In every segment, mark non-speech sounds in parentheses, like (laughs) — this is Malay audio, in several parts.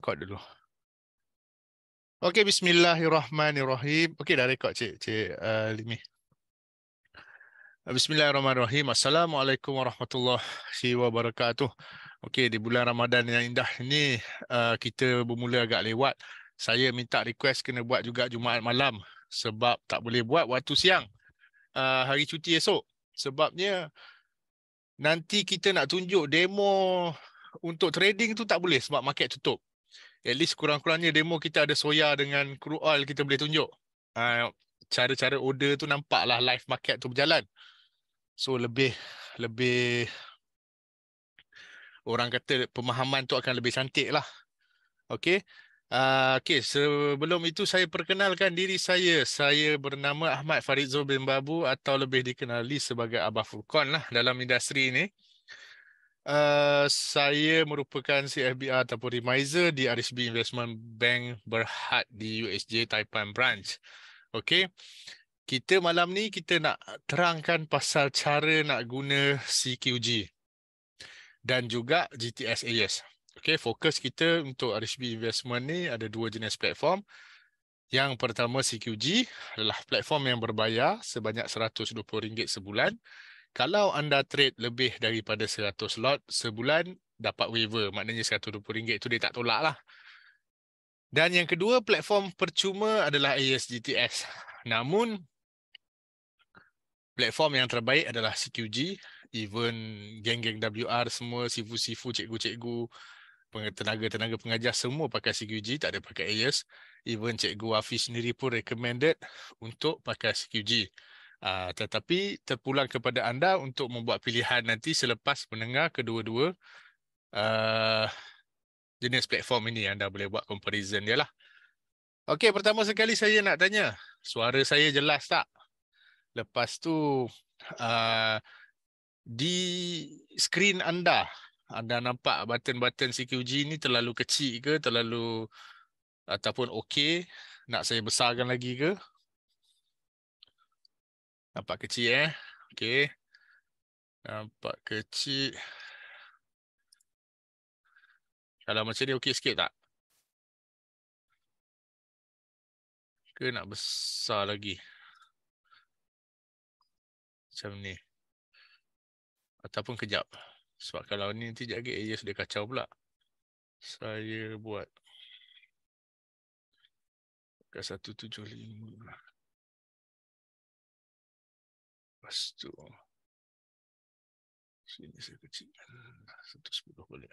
rekod dulu. Okey, bismillahirrahmanirrahim. Okey, dah rekod Cik, Cik uh, Limi. Bismillahirrahmanirrahim. Assalamualaikum warahmatullahi wabarakatuh. Okey, di bulan Ramadan yang indah ini, uh, kita bermula agak lewat. Saya minta request kena buat juga Jumaat malam sebab tak boleh buat waktu siang. Uh, hari cuti esok. Sebabnya nanti kita nak tunjuk demo untuk trading tu tak boleh sebab market tutup at least kurang-kurangnya demo kita ada soya dengan crude oil kita boleh tunjuk. Uh, cara-cara order tu nampak lah live market tu berjalan. So lebih lebih orang kata pemahaman tu akan lebih cantik lah. Okay. Uh, ah, okay, sebelum itu saya perkenalkan diri saya. Saya bernama Ahmad Farid bin Babu atau lebih dikenali sebagai Abah Fulkon lah dalam industri ini. Eh, saya merupakan CFBR ataupun Remiser di RSB Investment Bank Berhad di USJ Taipan Branch. Okey. Kita malam ni kita nak terangkan pasal cara nak guna CQG dan juga GTS AS. Okey, fokus kita untuk RSB Investment ni ada dua jenis platform. Yang pertama CQG adalah platform yang berbayar sebanyak RM120 sebulan kalau anda trade lebih daripada 100 lot sebulan dapat waiver maknanya RM120 itu dia tak tolak lah dan yang kedua platform percuma adalah ASGTS namun platform yang terbaik adalah CQG even geng-geng WR semua sifu-sifu cikgu-cikgu tenaga-tenaga pengajar semua pakai CQG tak ada pakai AS even cikgu Afi sendiri pun recommended untuk pakai CQG Uh, tetapi terpulang kepada anda untuk membuat pilihan nanti selepas mendengar kedua-dua uh, jenis platform ini. Anda boleh buat comparison dia lah. Okey, pertama sekali saya nak tanya, suara saya jelas tak? Lepas tu uh, di skrin anda, anda nampak button-button CQG ini terlalu kecil ke, terlalu ataupun okey, nak saya besarkan lagi ke? Nampak kecil eh. Okey. Nampak kecil. Kalau macam ni okey sikit tak? Ke nak besar lagi? Macam ni. Ataupun kejap. Sebab kalau ni nanti jaga area sudah kacau pula. Saya buat. Dekat 175. Lepas tu. Sini saya kecilkan. 110 boleh.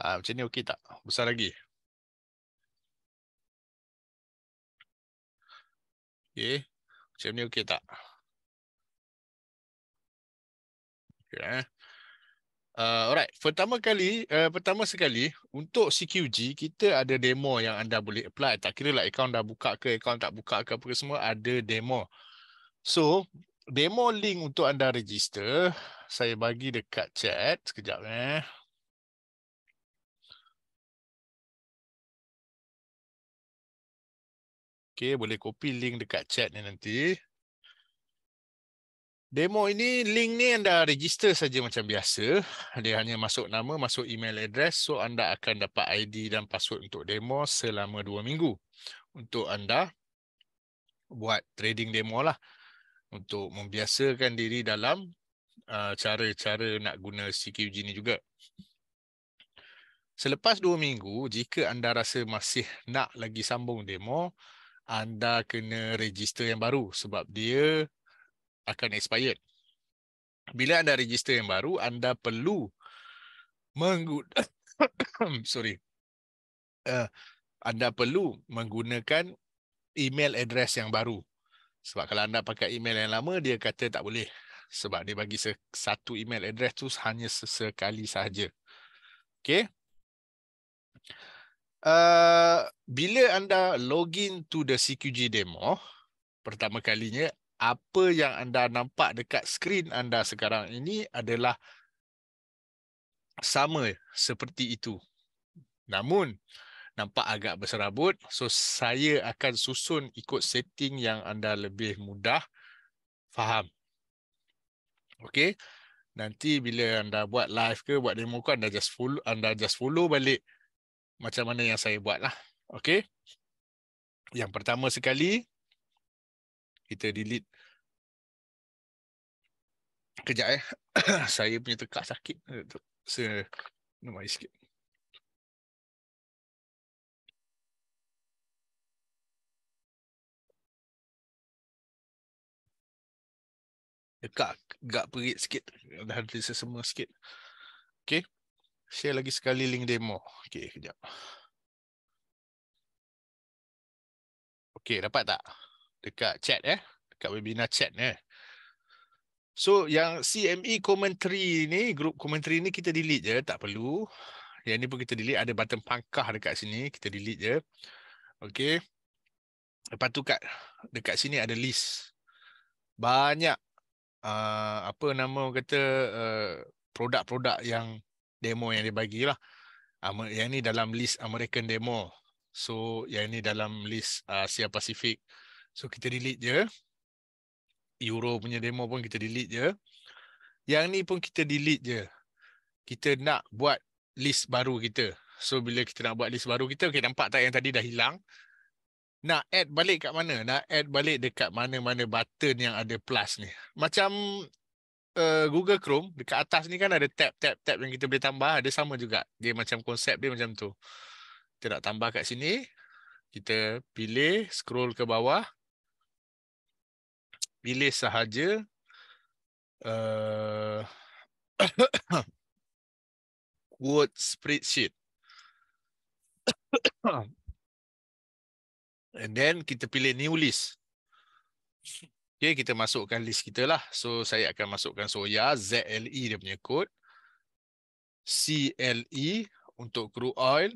Ah, ha, macam ni okey tak? Besar lagi. Okey. Macam ni okey tak? Okey. Eh? Uh, alright, pertama kali, uh, pertama sekali untuk CQG kita ada demo yang anda boleh apply. Tak kira lah account dah buka ke, akaun tak buka ke apa ke semua ada demo. So, demo link untuk anda register saya bagi dekat chat sekejap eh okey boleh copy link dekat chat ni nanti demo ini link ni anda register saja macam biasa dia hanya masuk nama masuk email address so anda akan dapat ID dan password untuk demo selama 2 minggu untuk anda buat trading demo lah untuk membiasakan diri dalam uh, cara-cara uh, nak guna CQG ni juga. Selepas dua minggu, jika anda rasa masih nak lagi sambung demo, anda kena register yang baru sebab dia akan expired. Bila anda register yang baru, anda perlu menggunakan (coughs) sorry. Uh, anda perlu menggunakan email address yang baru sebab kalau anda pakai email yang lama, dia kata tak boleh. Sebab dia bagi satu email address tu hanya sesekali sahaja. Okay. Uh, bila anda login to the CQG demo, pertama kalinya, apa yang anda nampak dekat skrin anda sekarang ini adalah sama seperti itu. Namun, nampak agak berserabut. So saya akan susun ikut setting yang anda lebih mudah faham. Okay, Nanti bila anda buat live ke buat demo ke anda just follow anda just follow balik macam mana yang saya buat lah. Okay, Yang pertama sekali kita delete Kejap eh. (coughs) saya punya tekak sakit. Saya so, sikit. dekat agak perit sikit dah ada sesama sikit Okay, share lagi sekali link demo Okay, kejap Okay, dapat tak dekat chat eh dekat webinar chat eh So yang CME commentary ni, group commentary ni kita delete je, tak perlu. Yang ni pun kita delete, ada button pangkah dekat sini, kita delete je. Okay. Lepas tu kat, dekat sini ada list. Banyak uh, apa nama kata uh, produk-produk uh, yang demo yang dia bagilah. Uh, yang ni dalam list American demo. So yang ni dalam list Asia Pacific. So kita delete je. Euro punya demo pun kita delete je. Yang ni pun kita delete je. Kita nak buat list baru kita. So bila kita nak buat list baru kita, okay, nampak tak yang tadi dah hilang? nak add balik kat mana? Nak add balik dekat mana-mana button yang ada plus ni. Macam uh, Google Chrome, dekat atas ni kan ada tab-tab-tab yang kita boleh tambah. Ada sama juga. Dia macam konsep dia macam tu. Kita nak tambah kat sini. Kita pilih, scroll ke bawah. Pilih sahaja. Uh, (coughs) quote spreadsheet. (coughs) And then kita pilih new list. Okay, kita masukkan list kita lah. So saya akan masukkan soya ZLE dia punya kod. CLE untuk crude oil.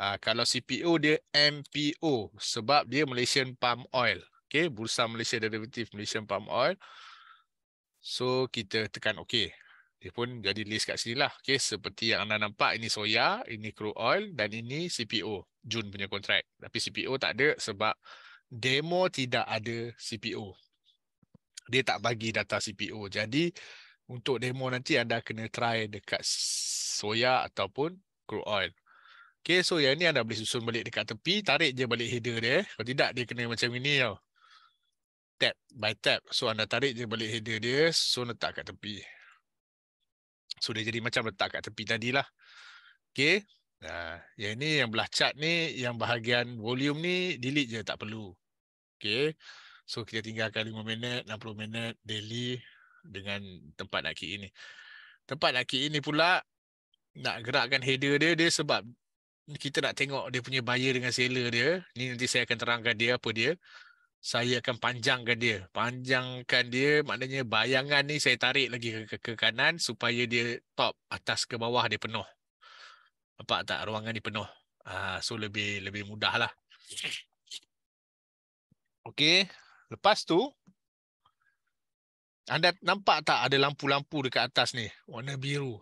Uh, kalau CPO dia MPO sebab dia Malaysian Palm Oil. Okay, Bursa Malaysia Derivative Malaysian Palm Oil. So kita tekan OK dia pun jadi list kat sini lah. Okay, seperti yang anda nampak, ini soya, ini crude oil dan ini CPO. Jun punya kontrak. Tapi CPO tak ada sebab demo tidak ada CPO. Dia tak bagi data CPO. Jadi, untuk demo nanti anda kena try dekat soya ataupun crude oil. Okay, so yang ni anda boleh susun balik dekat tepi, tarik je balik header dia. Kalau tidak, dia kena macam ini tau. Tap by tap. So, anda tarik je balik header dia, so letak kat tepi. So dia jadi macam letak kat tepi tadi lah. Okay. Nah, yang ini yang belah cat ni, yang bahagian volume ni, delete je tak perlu. Okay. So kita tinggalkan 5 minit, 60 minit daily dengan tempat nak key ini. Tempat nak key ini pula, nak gerakkan header dia, dia sebab kita nak tengok dia punya buyer dengan seller dia. Ni nanti saya akan terangkan dia apa dia saya akan panjangkan dia. Panjangkan dia maknanya bayangan ni saya tarik lagi ke, ke, ke kanan supaya dia top atas ke bawah dia penuh. Nampak tak ruangan ni penuh. Uh, so lebih lebih mudah lah. Okay, lepas tu anda nampak tak ada lampu-lampu dekat atas ni warna biru.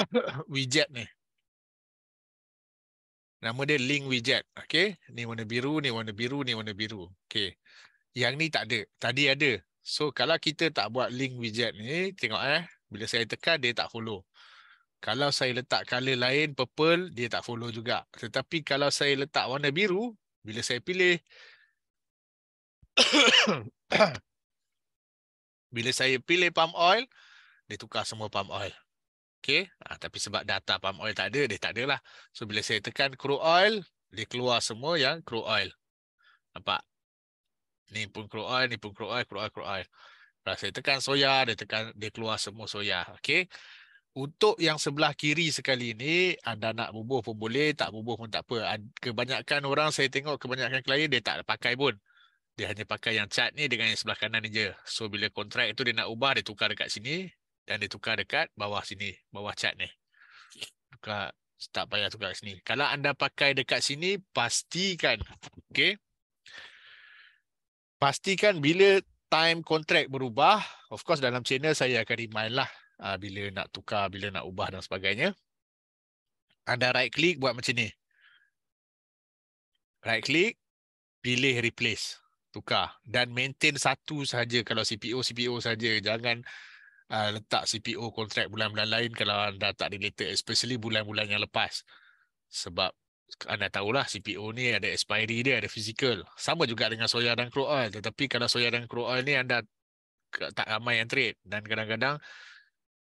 (coughs) Widget ni. Nama dia link widget. Okay. Ni warna biru, ni warna biru, ni warna biru. Okay. Yang ni tak ada. Tadi ada. So kalau kita tak buat link widget ni, tengok eh. Bila saya tekan, dia tak follow. Kalau saya letak color lain, purple, dia tak follow juga. Tetapi kalau saya letak warna biru, bila saya pilih, (coughs) (coughs) bila saya pilih palm oil, dia tukar semua palm oil. Okay. Ha, ah, tapi sebab data palm oil tak ada, dia tak ada lah. So, bila saya tekan crude oil, dia keluar semua yang crude oil. Nampak? Ni pun crude oil, ni pun crude oil, crude oil, crude oil. Kalau saya tekan soya, dia tekan dia keluar semua soya. Okay. Untuk yang sebelah kiri sekali ni, anda nak bubuh pun boleh, tak bubuh pun tak apa. Kebanyakan orang saya tengok, kebanyakan klien dia tak pakai pun. Dia hanya pakai yang cat ni dengan yang sebelah kanan ni je. So, bila kontrak tu dia nak ubah, dia tukar dekat sini dan dia tukar dekat bawah sini, bawah chat ni. Tukar, tak payah tukar sini. Kalau anda pakai dekat sini, pastikan, okay. Pastikan bila time contract berubah, of course dalam channel saya akan remind lah uh, bila nak tukar, bila nak ubah dan sebagainya. Anda right click buat macam ni. Right click, pilih replace, tukar. Dan maintain satu saja. kalau CPO, CPO saja. Jangan uh, letak CPO kontrak bulan-bulan lain kalau anda tak related especially bulan-bulan yang lepas sebab anda ah, tahulah CPO ni ada expiry dia ada physical sama juga dengan soya dan crude oil tetapi kalau soya dan crude oil ni anda tak ramai yang trade dan kadang-kadang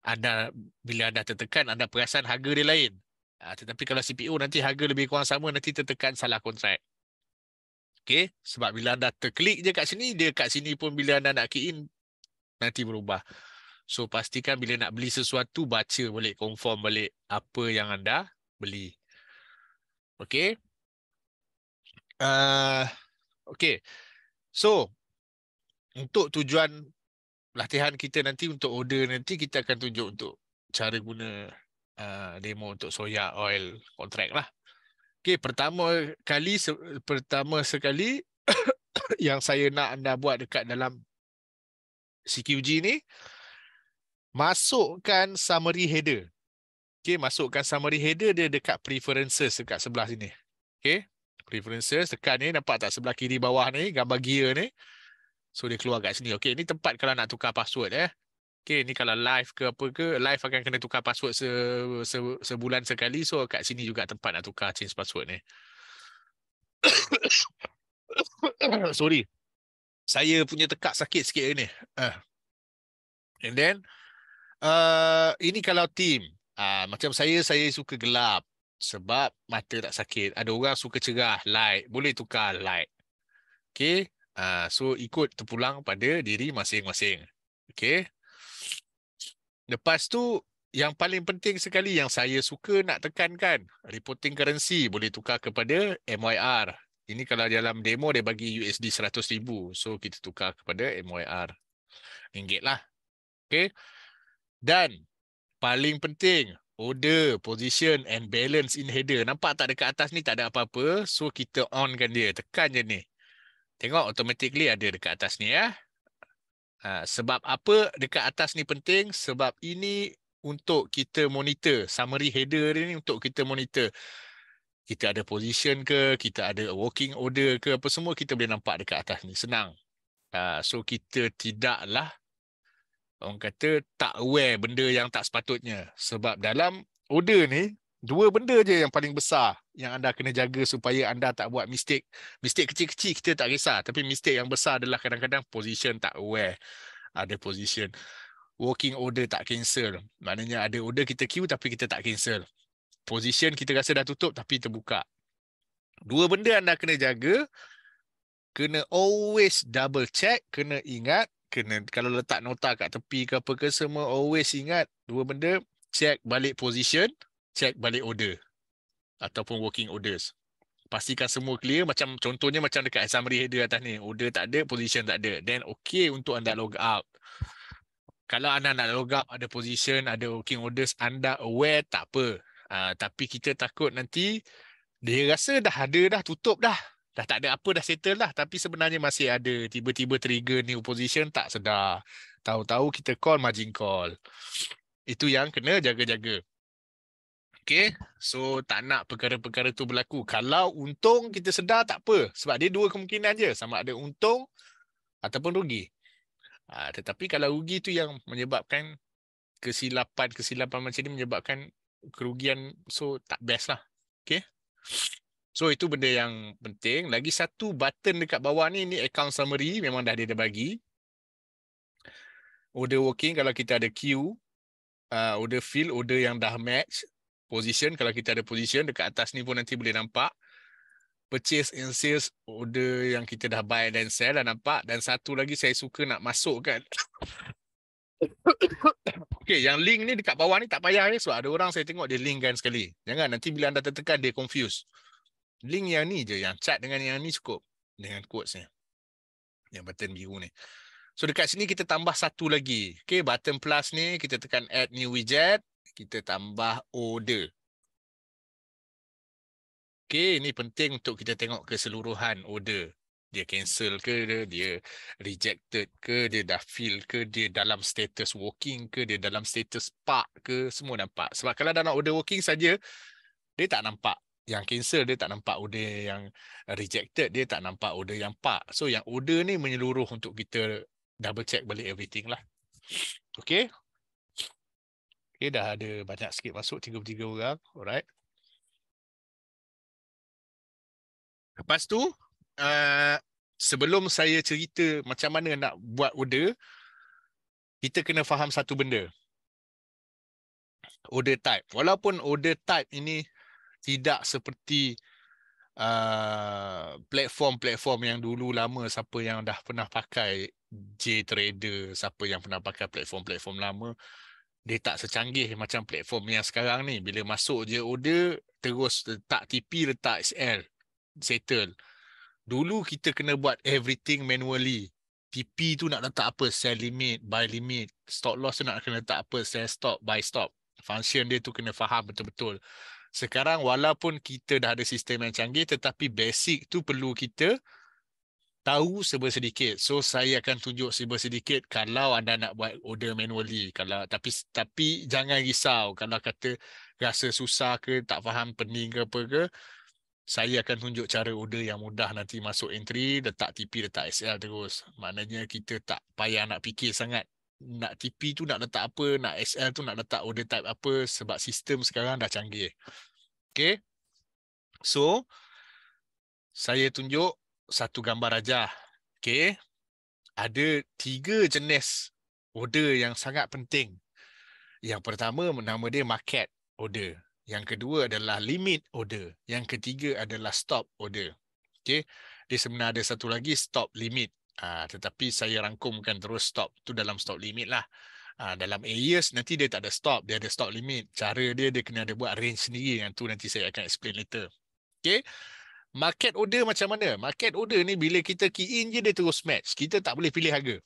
anda bila anda tertekan anda perasan harga dia lain uh, tetapi kalau CPO nanti harga lebih kurang sama nanti tertekan salah kontrak Okay. Sebab bila anda terklik je kat sini, dia kat sini pun bila anda nak key in, nanti berubah. So pastikan bila nak beli sesuatu baca balik confirm balik apa yang anda beli. okay? Uh, ah, okay, so untuk tujuan latihan kita nanti untuk order nanti kita akan tunjuk untuk cara guna uh, demo untuk soya oil contract lah. Okay, pertama kali se- pertama sekali (coughs) yang saya nak anda buat dekat dalam CQG ni, masukkan summary header. Okey, masukkan summary header dia dekat preferences dekat sebelah sini. Okey. Preferences tekan ni nampak tak sebelah kiri bawah ni gambar gear ni. So dia keluar kat sini. Okey, ni tempat kalau nak tukar password eh. Okey, ni kalau live ke apa ke, live akan kena tukar password se, se sebulan sekali. So kat sini juga tempat nak tukar change password ni. (coughs) Sorry. Saya punya tekak sakit sikit ni. Uh. And then Uh, ini kalau tim Uh, ah, macam saya, saya suka gelap. Sebab mata tak sakit. Ada orang suka cerah, light. Boleh tukar light. Okay. Uh, so, ikut terpulang pada diri masing-masing. Okay. Lepas tu, yang paling penting sekali yang saya suka nak tekankan, reporting currency boleh tukar kepada MYR. Ini kalau dalam demo, dia bagi USD 100,000. So, kita tukar kepada MYR. Ringgit lah. Okay. Dan paling penting, order, position and balance in header. Nampak tak dekat atas ni tak ada apa-apa. So kita on kan dia. Tekan je ni. Tengok automatically ada dekat atas ni ya. Ha, sebab apa dekat atas ni penting? Sebab ini untuk kita monitor. Summary header ni untuk kita monitor. Kita ada position ke, kita ada working order ke, apa semua kita boleh nampak dekat atas ni. Senang. Ha, so kita tidaklah orang kata tak aware benda yang tak sepatutnya sebab dalam order ni dua benda je yang paling besar yang anda kena jaga supaya anda tak buat mistake mistake kecil-kecil kita tak kisah tapi mistake yang besar adalah kadang-kadang position tak aware ada position working order tak cancel maknanya ada order kita queue tapi kita tak cancel position kita rasa dah tutup tapi terbuka dua benda anda kena jaga kena always double check kena ingat kena kalau letak nota kat tepi ke apa ke semua always ingat dua benda check balik position check balik order ataupun working orders pastikan semua clear macam contohnya macam dekat summary header atas ni order tak ada position tak ada then okay untuk anda log out kalau anda nak log out ada position ada working orders anda aware tak apa uh, tapi kita takut nanti dia rasa dah ada dah tutup dah dah tak ada apa dah settle lah tapi sebenarnya masih ada tiba-tiba trigger new position tak sedar tahu-tahu kita call margin call itu yang kena jaga-jaga Okay, so tak nak perkara-perkara tu berlaku. Kalau untung kita sedar tak apa. Sebab dia dua kemungkinan je. Sama ada untung ataupun rugi. Ha, tetapi kalau rugi tu yang menyebabkan kesilapan-kesilapan macam ni menyebabkan kerugian. So tak best lah. Okay. So itu benda yang penting. Lagi satu button dekat bawah ni, ni account summary memang dah dia ada bagi. Order working kalau kita ada queue. Uh, order fill, order yang dah match. Position kalau kita ada position dekat atas ni pun nanti boleh nampak. Purchase and sales order yang kita dah buy dan sell dah nampak. Dan satu lagi saya suka nak masuk kan? (coughs) okay, yang link ni dekat bawah ni tak payah ni. Ya, sebab ada orang saya tengok dia link kan sekali. Jangan, nanti bila anda tertekan dia confuse link yang ni je yang chat dengan yang ni cukup dengan quotes ni yang button biru ni so dekat sini kita tambah satu lagi okay button plus ni kita tekan add new widget kita tambah order okay ini penting untuk kita tengok keseluruhan order dia cancel ke dia, dia rejected ke dia dah fill ke dia dalam status working ke dia dalam status park ke semua nampak sebab kalau dah nak order working saja dia tak nampak yang cancel dia tak nampak order yang rejected dia tak nampak order yang pak so yang order ni menyeluruh untuk kita double check balik everything lah okay okay dah ada banyak sikit masuk 33 orang alright lepas tu uh, sebelum saya cerita macam mana nak buat order kita kena faham satu benda order type walaupun order type ini tidak seperti uh, platform-platform yang dulu lama siapa yang dah pernah pakai J Trader siapa yang pernah pakai platform-platform lama dia tak secanggih macam platform yang sekarang ni bila masuk je order terus letak TP letak SL, settle dulu kita kena buat everything manually TP tu nak letak apa sell limit buy limit stop loss tu nak kena letak apa sell stop buy stop function dia tu kena faham betul-betul sekarang walaupun kita dah ada sistem yang canggih tetapi basic tu perlu kita tahu seber sedikit. So saya akan tunjuk seber sedikit kalau anda nak buat order manually. Kalau tapi tapi jangan risau kalau kata rasa susah ke tak faham pening ke apa ke. Saya akan tunjuk cara order yang mudah nanti masuk entry, letak TP, letak SL terus. Maknanya kita tak payah nak fikir sangat nak TP tu nak letak apa, nak SL tu nak letak order type apa sebab sistem sekarang dah canggih. Okay. So, saya tunjuk satu gambar aja. Okay. Ada tiga jenis order yang sangat penting. Yang pertama, nama dia market order. Yang kedua adalah limit order. Yang ketiga adalah stop order. Okay. di sebenarnya ada satu lagi stop limit. Ha, tetapi saya rangkumkan terus stop tu dalam stop limit lah. Uh, dalam years nanti dia tak ada stop. Dia ada stop limit. Cara dia, dia kena ada buat range sendiri. Yang tu nanti saya akan explain later. Okay. Market order macam mana? Market order ni bila kita key in je, dia terus match. Kita tak boleh pilih harga.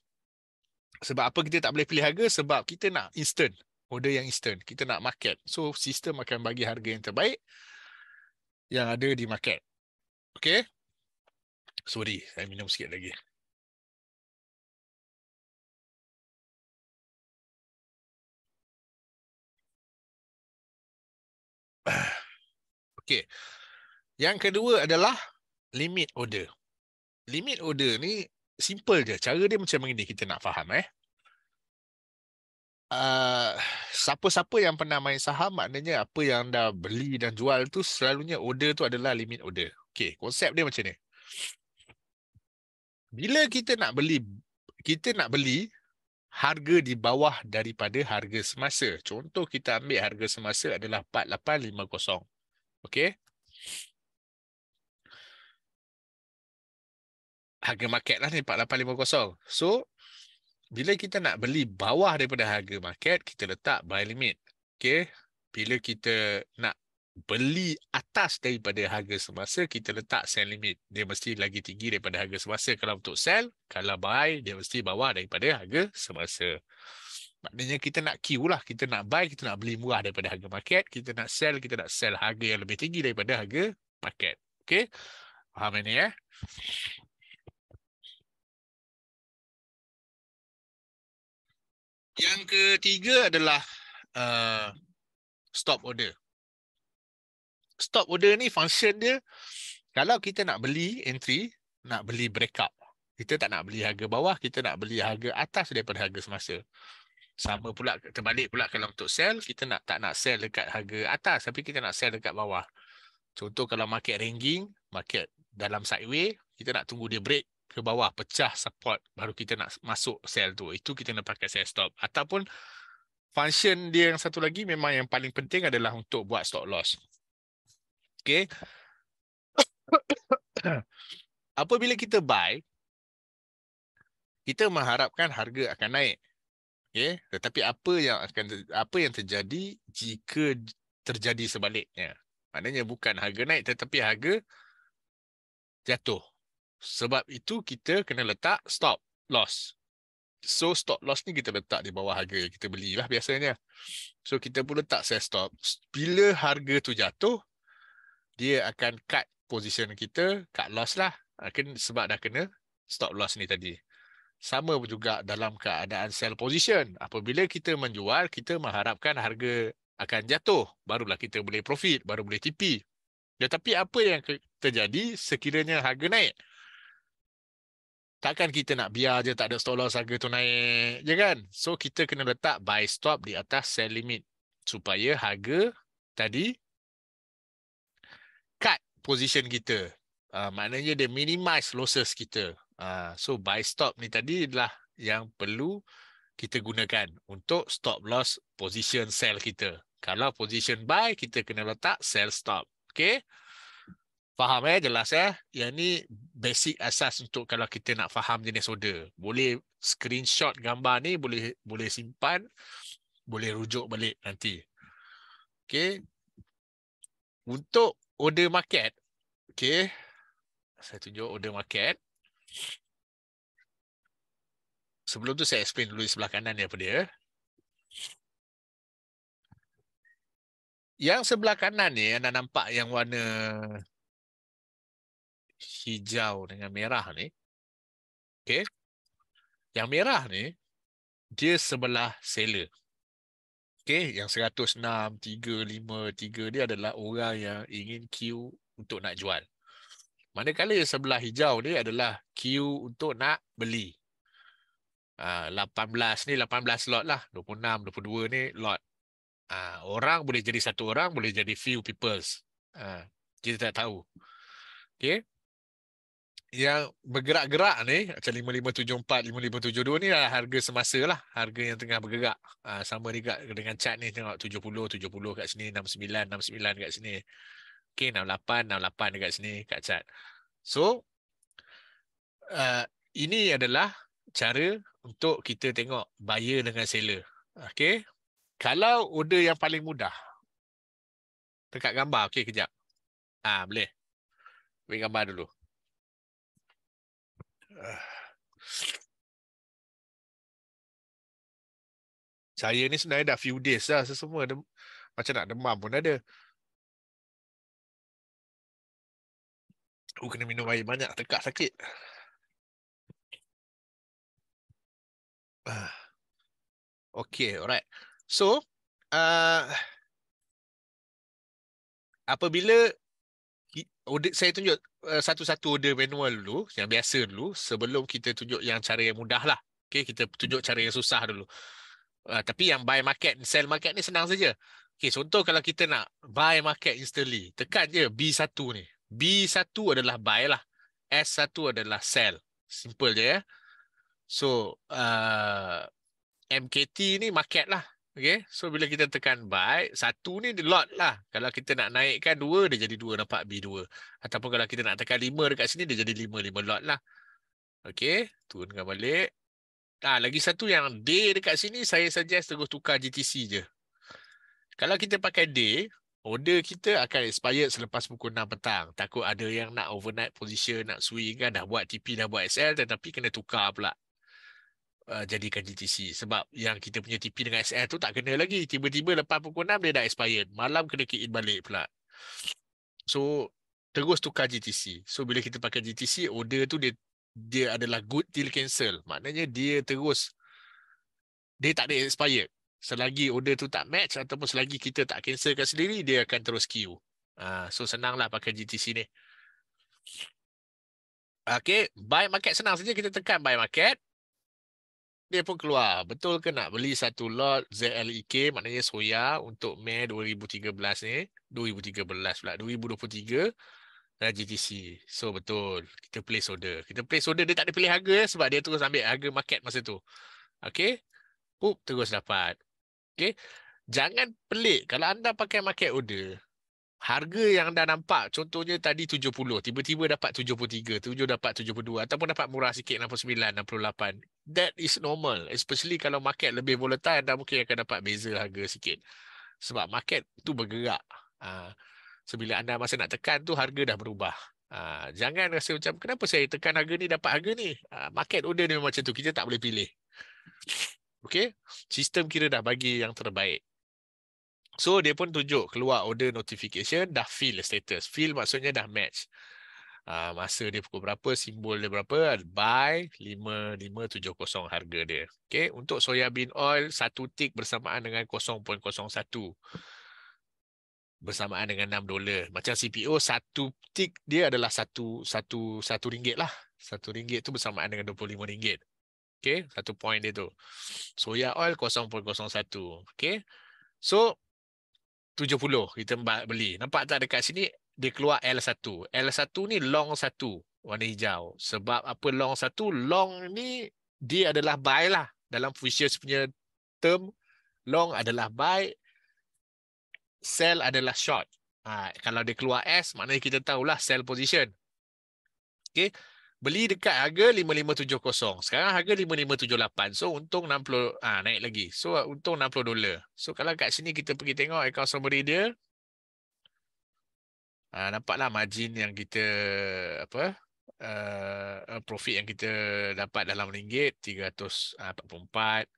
Sebab apa kita tak boleh pilih harga? Sebab kita nak instant. Order yang instant. Kita nak market. So, sistem akan bagi harga yang terbaik yang ada di market. Okay. Sorry, saya minum sikit lagi. (clears throat) Okey. Yang kedua adalah limit order. Limit order ni simple je. Cara dia macam begini kita nak faham eh. Ah, siapa-siapa uh, yang pernah main saham maknanya apa yang dah beli dan jual tu selalunya order tu adalah limit order. Okey, konsep dia macam ni. Bila kita nak beli kita nak beli harga di bawah daripada harga semasa. Contoh kita ambil harga semasa adalah 4850. Okey. Harga market lah ni 4850. So, bila kita nak beli bawah daripada harga market, kita letak buy limit. Okey. Bila kita nak beli atas daripada harga semasa kita letak sell limit dia mesti lagi tinggi daripada harga semasa kalau untuk sell kalau buy dia mesti bawah daripada harga semasa maknanya kita nak queue lah kita nak buy kita nak beli murah daripada harga market kita nak sell kita nak sell harga yang lebih tinggi daripada harga market okey faham ini ya eh? yang ketiga adalah uh, stop order stop order ni function dia kalau kita nak beli entry nak beli breakout kita tak nak beli harga bawah kita nak beli harga atas daripada harga semasa sama pula terbalik pula kalau untuk sell kita nak tak nak sell dekat harga atas tapi kita nak sell dekat bawah contoh kalau market ranging market dalam sideway kita nak tunggu dia break ke bawah pecah support baru kita nak masuk sell tu itu kita nak pakai sell stop ataupun function dia yang satu lagi memang yang paling penting adalah untuk buat stop loss Okay. (coughs) Apabila kita buy, kita mengharapkan harga akan naik. Okay. Tetapi apa yang akan apa yang terjadi jika terjadi sebaliknya? Maknanya bukan harga naik tetapi harga jatuh. Sebab itu kita kena letak stop loss. So stop loss ni kita letak di bawah harga yang kita belilah biasanya. So kita pun letak sell stop. Bila harga tu jatuh, dia akan cut position kita, cut loss lah. Akan ah, Sebab dah kena stop loss ni tadi. Sama juga dalam keadaan sell position. Apabila kita menjual, kita mengharapkan harga akan jatuh. Barulah kita boleh profit, baru boleh TP. Tetapi ya, apa yang terjadi sekiranya harga naik? Takkan kita nak biar je tak ada stop loss harga tu naik je kan? So kita kena letak buy stop di atas sell limit. Supaya harga tadi cut position kita. Uh, maknanya dia minimize losses kita. Uh, so buy stop ni tadi adalah yang perlu kita gunakan untuk stop loss position sell kita. Kalau position buy, kita kena letak sell stop. Okay? Faham eh? Jelas eh? Yang ni basic asas untuk kalau kita nak faham jenis order. Boleh screenshot gambar ni, boleh boleh simpan, boleh rujuk balik nanti. Okay? Untuk order market. okay, Saya tunjuk order market. Sebelum tu saya explain dulu di sebelah kanan ni apa dia. Yang sebelah kanan ni anda nampak yang warna hijau dengan merah ni. okay? Yang merah ni dia sebelah seller. Okay, yang 106, 3, 5, 3 dia adalah orang yang ingin queue untuk nak jual. Manakala sebelah hijau ni adalah queue untuk nak beli. 18 ah, ni 18 lot lah. 26, 22 ni lot. Ah, orang boleh jadi satu orang, boleh jadi few peoples. Ah, kita tak tahu. Okay yang bergerak-gerak ni macam 5574 5572 ni lah harga semasa lah harga yang tengah bergerak ha, sama juga dengan chart ni tengok 70 70 kat sini 69 69 kat sini okay, 68 68 dekat sini kat chart so uh, ini adalah cara untuk kita tengok buyer dengan seller okay kalau order yang paling mudah dekat gambar okay kejap ah ha, boleh ambil gambar dulu saya ni sebenarnya dah few days lah sesemua dem- macam nak demam pun ada. Aku kena minum air banyak tekak sakit. Ah. Okay, alright. So, uh, apabila audit oh, saya tunjuk eh, satu-satu uh, order manual dulu yang biasa dulu sebelum kita tunjuk yang cara yang mudah lah. Okay, kita tunjuk cara yang susah dulu. Uh, tapi yang buy market, sell market ni senang saja. Okay, contoh kalau kita nak buy market instantly, tekan je B1 ni. B1 adalah buy lah. S1 adalah sell. Simple je ya. So, uh, ah, MKT ni market lah. Okay. So, bila kita tekan buy, satu ni dia lot lah. Kalau kita nak naikkan dua, dia jadi dua. Dapat B2. Ataupun kalau kita nak tekan lima dekat sini, dia jadi lima. Lima lot lah. Okay. Turunkan balik. Ah, lagi satu yang D dekat sini, saya suggest terus tukar GTC je. Kalau kita pakai D, order kita akan expired selepas pukul 6 petang. Takut ada yang nak overnight position, nak swing kan. Dah buat TP, dah buat SL tetapi kena tukar pula uh, jadikan GTC sebab yang kita punya TP dengan SL tu tak kena lagi tiba-tiba lepas pukul 6 dia dah expired malam kena key in balik pula so terus tukar GTC so bila kita pakai GTC order tu dia dia adalah good till cancel maknanya dia terus dia tak ada expired selagi order tu tak match ataupun selagi kita tak cancelkan sendiri dia akan terus queue uh, so senanglah pakai GTC ni Okay, buy market senang saja kita tekan buy market dia pun keluar. Betul ke nak beli satu lot ZLEK maknanya soya untuk Mei 2013 ni? 2013 pula. 2023 uh, GTC. So betul. Kita place order. Kita place order dia tak ada pilih harga eh, sebab dia terus ambil harga market masa tu. Okay. Up, terus dapat. Okay. Jangan pelik. Kalau anda pakai market order, harga yang anda nampak contohnya tadi 70 tiba-tiba dapat 73 7 dapat 72 ataupun dapat murah sikit 69 68 that is normal especially kalau market lebih volatile anda mungkin akan dapat beza harga sikit sebab market tu bergerak Ah, so bila anda masa nak tekan tu harga dah berubah uh, jangan rasa macam kenapa saya tekan harga ni dapat harga ni ha, market order ni macam tu kita tak boleh pilih (laughs) Okay, sistem kira dah bagi yang terbaik. So dia pun tunjuk keluar order notification dah fill status. Fill maksudnya dah match. Uh, masa dia pukul berapa, simbol dia berapa, buy 5570 harga dia. Okay. Untuk soya bean oil, satu tick bersamaan dengan 0.01. Bersamaan dengan 6 dolar. Macam CPO, satu tick dia adalah satu satu satu ringgit lah. Satu ringgit tu bersamaan dengan 25 ringgit. Okay, satu point dia tu. Soya oil 0.01. Okay. So, 70 kita beli. Nampak tak dekat sini dia keluar L1. L1 ni long satu warna hijau. Sebab apa long satu Long ni dia adalah buy lah. Dalam Fisher's punya term, long adalah buy, sell adalah short. Ha, kalau dia keluar S, maknanya kita tahulah sell position. Okay beli dekat harga 5570. Sekarang harga 5578. So untung 60 ah ha, naik lagi. So untung 60 dolar. So kalau kat sini kita pergi tengok account summary dia. Ah ha, nampaklah margin yang kita apa? Uh, profit yang kita dapat dalam ringgit 344.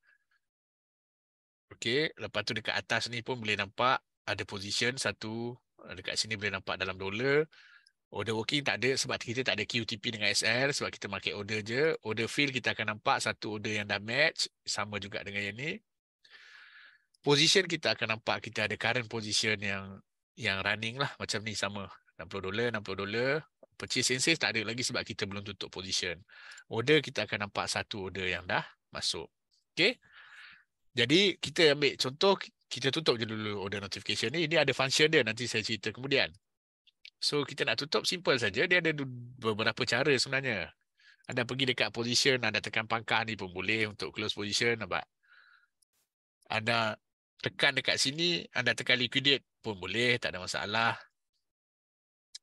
Okey, lepas tu dekat atas ni pun boleh nampak ada position satu dekat sini boleh nampak dalam dolar order working tak ada sebab kita tak ada QTP dengan SL sebab kita market order je. Order fill kita akan nampak satu order yang dah match sama juga dengan yang ni. Position kita akan nampak kita ada current position yang yang running lah macam ni sama. 60 dolar, 60 dolar. Purchase and sales tak ada lagi sebab kita belum tutup position. Order kita akan nampak satu order yang dah masuk. Okay. Jadi kita ambil contoh kita tutup je dulu order notification ni. Ini ada function dia nanti saya cerita kemudian. So kita nak tutup simple saja. Dia ada beberapa cara sebenarnya. Anda pergi dekat position, anda tekan pangkah ni pun boleh untuk close position nampak. Anda tekan dekat sini, anda tekan liquidate pun boleh, tak ada masalah.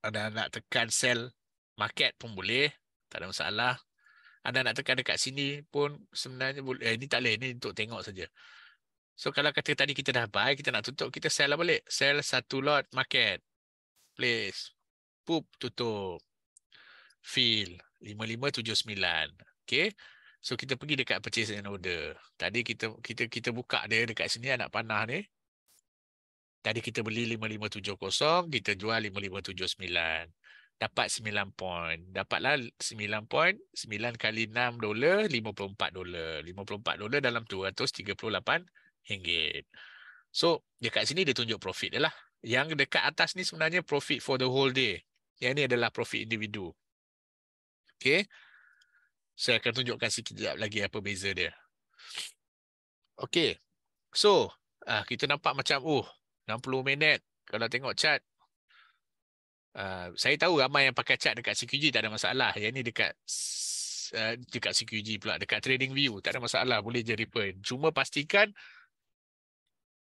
Anda nak tekan sell market pun boleh, tak ada masalah. Anda nak tekan dekat sini pun sebenarnya boleh. Eh, ini tak boleh, ini untuk tengok saja. So kalau kata tadi kita dah buy, kita nak tutup, kita sell lah balik. Sell satu lot market place. Poop tutup. Fill 5579. Okay. So kita pergi dekat purchase and order. Tadi kita kita kita buka dia dekat sini anak panah ni. Tadi kita beli 5570, kita jual 5579. Dapat 9 point. Dapatlah 9 point. 9 kali 6 dolar, 54 dolar. 54 dolar dalam 238 ringgit. So, dekat sini dia tunjuk profit dia lah. Yang dekat atas ni sebenarnya profit for the whole day. Yang ni adalah profit individu. Okay. Saya akan tunjukkan sekejap lagi apa beza dia. Okay. So, uh, kita nampak macam, oh, 60 minit. Kalau tengok chat. Uh, ah, saya tahu ramai yang pakai chat dekat CQG tak ada masalah. Yang ni dekat uh, dekat CQG pula. Dekat trading view tak ada masalah. Boleh je repair. Cuma pastikan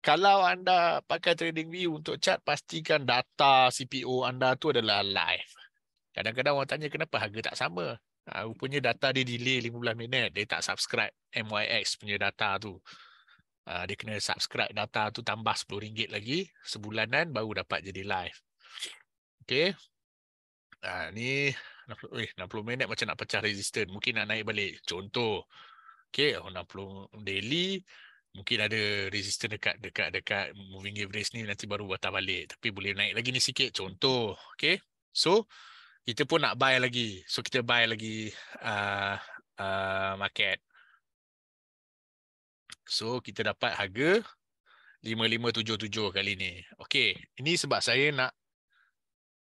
kalau anda pakai trading view untuk chart, pastikan data CPO anda tu adalah live. Kadang-kadang orang tanya kenapa harga tak sama. Ha, rupanya data dia delay 15 minit. Dia tak subscribe MYX punya data tu. Ha, dia kena subscribe data tu tambah RM10 lagi sebulanan baru dapat jadi live. Okay. Ha, ni 60, eh, 60 minit macam nak pecah resistance. Mungkin nak naik balik. Contoh. Okay, 60 daily mungkin ada resistance dekat dekat dekat moving average ni nanti baru buat balik tapi boleh naik lagi ni sikit contoh okey so kita pun nak buy lagi so kita buy lagi uh, uh, market so kita dapat harga 5577 kali ni okey ini sebab saya nak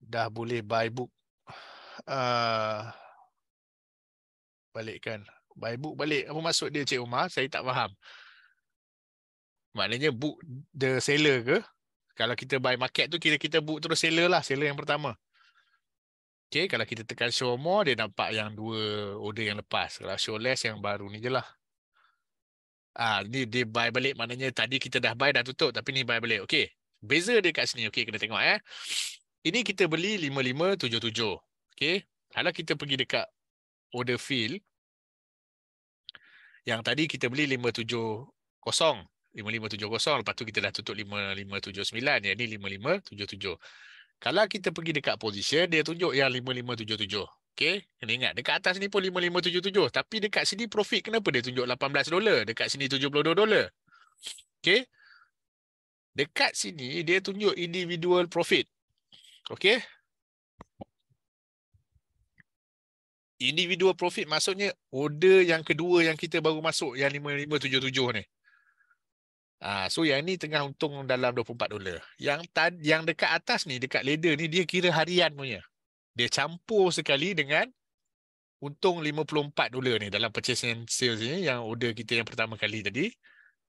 dah boleh buy book uh, balikkan buy book balik apa maksud dia cik Umar saya tak faham Maknanya book the seller ke? Kalau kita buy market tu kira kita book terus seller lah, seller yang pertama. Okay, kalau kita tekan show more, dia nampak yang dua order yang lepas. Kalau show less, yang baru ni je lah. Ah, ni dia buy balik, maknanya tadi kita dah buy, dah tutup. Tapi ni buy balik. Okay, beza dia kat sini. Okay, kena tengok eh. Ini kita beli 5577. Okay, kalau kita pergi dekat order fill yang tadi kita beli 570. 5570 lepas tu kita dah tutup 5579 yang ni 5577 kalau kita pergi dekat position dia tunjuk yang 5577 Okay kena ingat dekat atas ni pun 5577 tapi dekat sini profit kenapa dia tunjuk 18 dolar dekat sini 72 dolar Okay dekat sini dia tunjuk individual profit okey Individual profit maksudnya order yang kedua yang kita baru masuk yang 5577 ni. Ah, so yang ni tengah untung dalam 24 dolar. Yang tad, yang dekat atas ni, dekat ladder ni dia kira harian punya. Dia campur sekali dengan untung 54 dolar ni dalam purchase and sales ni yang order kita yang pertama kali tadi.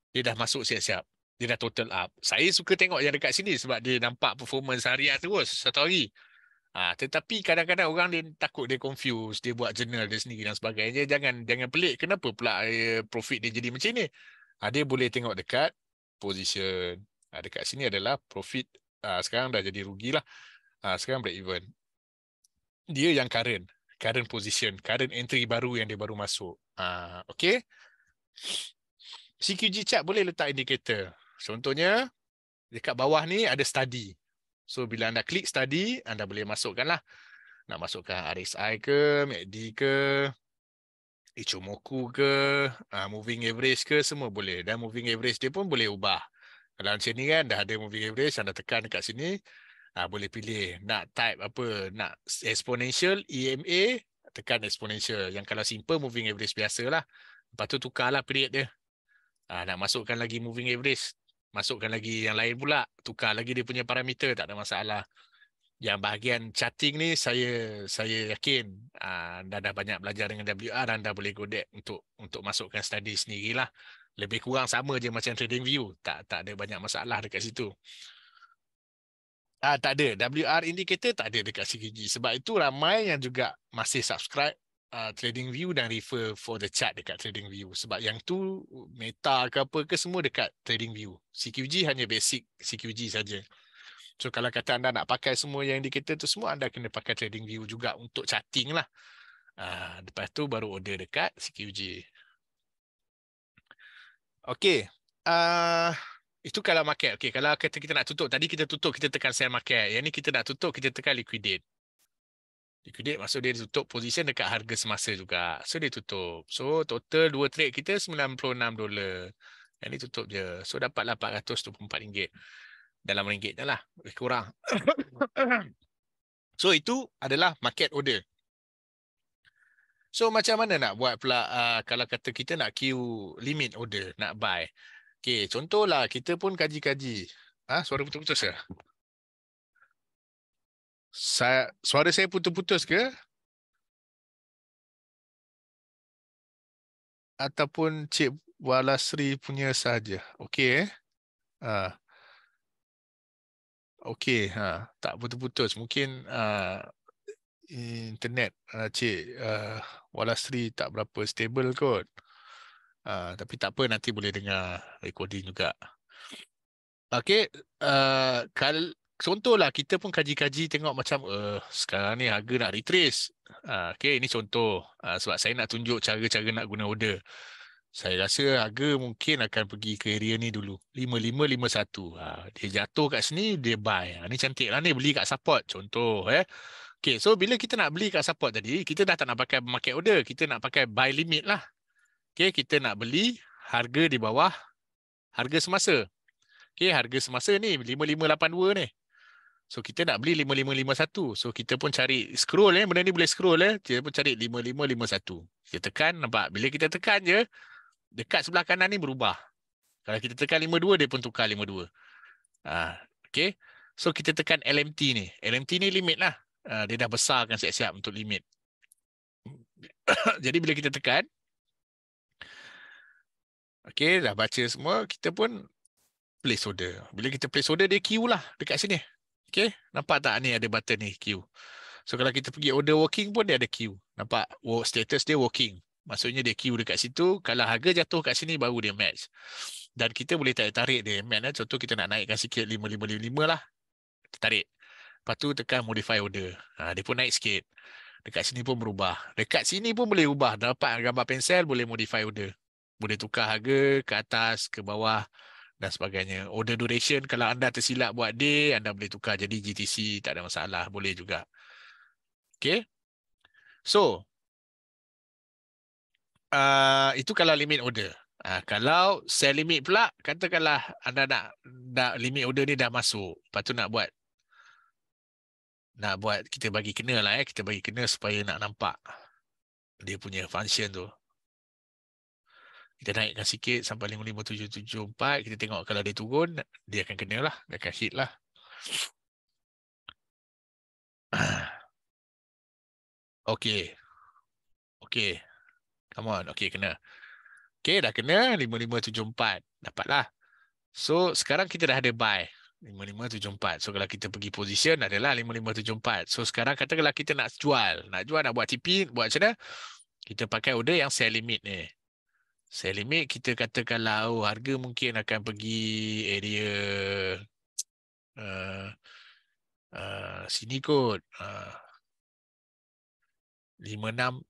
Dia dah masuk siap-siap. Dia dah total up. Saya suka tengok yang dekat sini sebab dia nampak performance harian terus satu hari. Ah, tetapi kadang-kadang orang dia takut dia confuse, dia buat journal dia sendiri dan sebagainya. Jangan jangan pelik kenapa pula eh, profit dia jadi macam ni. Ha, dia boleh tengok dekat position. Ha, dekat sini adalah profit. Ha, sekarang dah jadi rugilah. Ha, ah, sekarang break even. Dia yang current. Current position. Current entry baru yang dia baru masuk. Ha, okay. CQG chart boleh letak indicator. Contohnya, dekat bawah ni ada study. So, bila anda klik study, anda boleh masukkan lah. Nak masukkan RSI ke, MACD ke, Ichomoku eh, ke, uh, moving average ke, semua boleh. Dan moving average dia pun boleh ubah. Kalau macam ni kan, dah ada moving average, anda tekan dekat sini, uh, boleh pilih nak type apa, nak exponential, EMA, tekan exponential. Yang kalau simple, moving average biasa lah. Lepas tu tukarlah period dia. Uh, nak masukkan lagi moving average, masukkan lagi yang lain pula, tukar lagi dia punya parameter, tak ada masalah yang bahagian chatting ni saya saya yakin anda ah, dah banyak belajar dengan WR anda boleh godek untuk untuk masukkan study sendirilah lebih kurang sama je macam trading view tak tak ada banyak masalah dekat situ ah tak ada WR indicator tak ada dekat CKG sebab itu ramai yang juga masih subscribe uh, trading view dan refer for the chart dekat trading view sebab yang tu meta ke apa ke semua dekat trading view CQG hanya basic CQG saja So kalau kata anda nak pakai semua yang indicator tu semua anda kena pakai trading view juga untuk charting lah. Ah lepas tu baru order dekat CQG. Okey. uh, ah, itu kalau market. Okey, kalau kata kita nak tutup tadi kita tutup kita tekan sell market. Yang ni kita nak tutup kita tekan liquidate. Liquidate maksud dia tutup position dekat harga semasa juga. So dia tutup. So total dua trade kita 96 dolar. Yang ni tutup je. So dapat 824 ringgit dalam ringgit lah. Lebih kurang. (coughs) so itu adalah market order. So macam mana nak buat pula uh, kalau kata kita nak queue limit order, nak buy. Okay, contohlah kita pun kaji-kaji. Ha, suara putus-putus ke? Saya, suara saya putus-putus ke? Ataupun Cik Walasri punya sahaja. Okay. Uh, Okey, ha, tak putus-putus. Mungkin uh, internet uh, Cik uh, ha, Walasri tak berapa stable kot. Uh, tapi tak apa, nanti boleh dengar recording juga. Okey, uh, kal contohlah kita pun kaji-kaji tengok macam uh, sekarang ni harga nak retrace. Uh, Okey, ini contoh uh, sebab saya nak tunjuk cara-cara nak guna order saya rasa harga mungkin akan pergi ke area ni dulu. 5551. Ha, dia jatuh kat sini, dia buy. Ha, ni cantik lah ni, beli kat support contoh. Eh. Okay, so bila kita nak beli kat support tadi, kita dah tak nak pakai market order. Kita nak pakai buy limit lah. Okay, kita nak beli harga di bawah harga semasa. Okay, harga semasa ni 5582 ni. So kita nak beli 5551. So kita pun cari scroll eh. Benda ni boleh scroll eh. Kita pun cari 5551. Kita tekan nampak. Bila kita tekan je dekat sebelah kanan ni berubah. Kalau kita tekan 52 dia pun tukar 52. Ah, Okay, So kita tekan LMT ni. LMT ni limit lah. Ah, dia dah besarkan siap-siap untuk limit. (coughs) Jadi bila kita tekan okay, dah baca semua kita pun play order. Bila kita play order dia queue lah dekat sini. Okay, nampak tak ni ada button ni queue. So kalau kita pergi order working pun dia ada queue. Nampak status dia working. Maksudnya dia queue dekat situ, kalau harga jatuh kat sini baru dia match. Dan kita boleh tarik-tarik dia. Man, eh. Lah. Contoh kita nak naikkan sikit 5555 lah. Kita tarik. Lepas tu tekan modify order. Ha, dia pun naik sikit. Dekat sini pun berubah. Dekat sini pun boleh ubah. Dapat gambar pensel boleh modify order. Boleh tukar harga ke atas, ke bawah dan sebagainya. Order duration kalau anda tersilap buat day, anda boleh tukar jadi GTC. Tak ada masalah. Boleh juga. Okay. So, Ah, itu kalau limit order. Uh, kalau sell limit pula, katakanlah anda nak, nak limit order ni dah masuk. Lepas tu nak buat. Nak buat, kita bagi kena lah eh. Kita bagi kena supaya nak nampak dia punya function tu. Kita naikkan sikit sampai 55774. Kita tengok kalau dia turun, dia akan kena lah. Dia akan hit lah. (clears throat) Okay. Okay. Come on. Okay, kena. Okay, dah kena. 5574. Dapatlah. So, sekarang kita dah ada buy. 5574. So, kalau kita pergi position adalah 5574. So, sekarang kata kalau kita nak jual. Nak jual, nak buat TP. Buat macam mana? Kita pakai order yang sell limit ni. Sell limit, kita katakanlah oh, harga mungkin akan pergi area... Eh, uh, eh, uh, eh, sini kot. Uh, ah. 5622.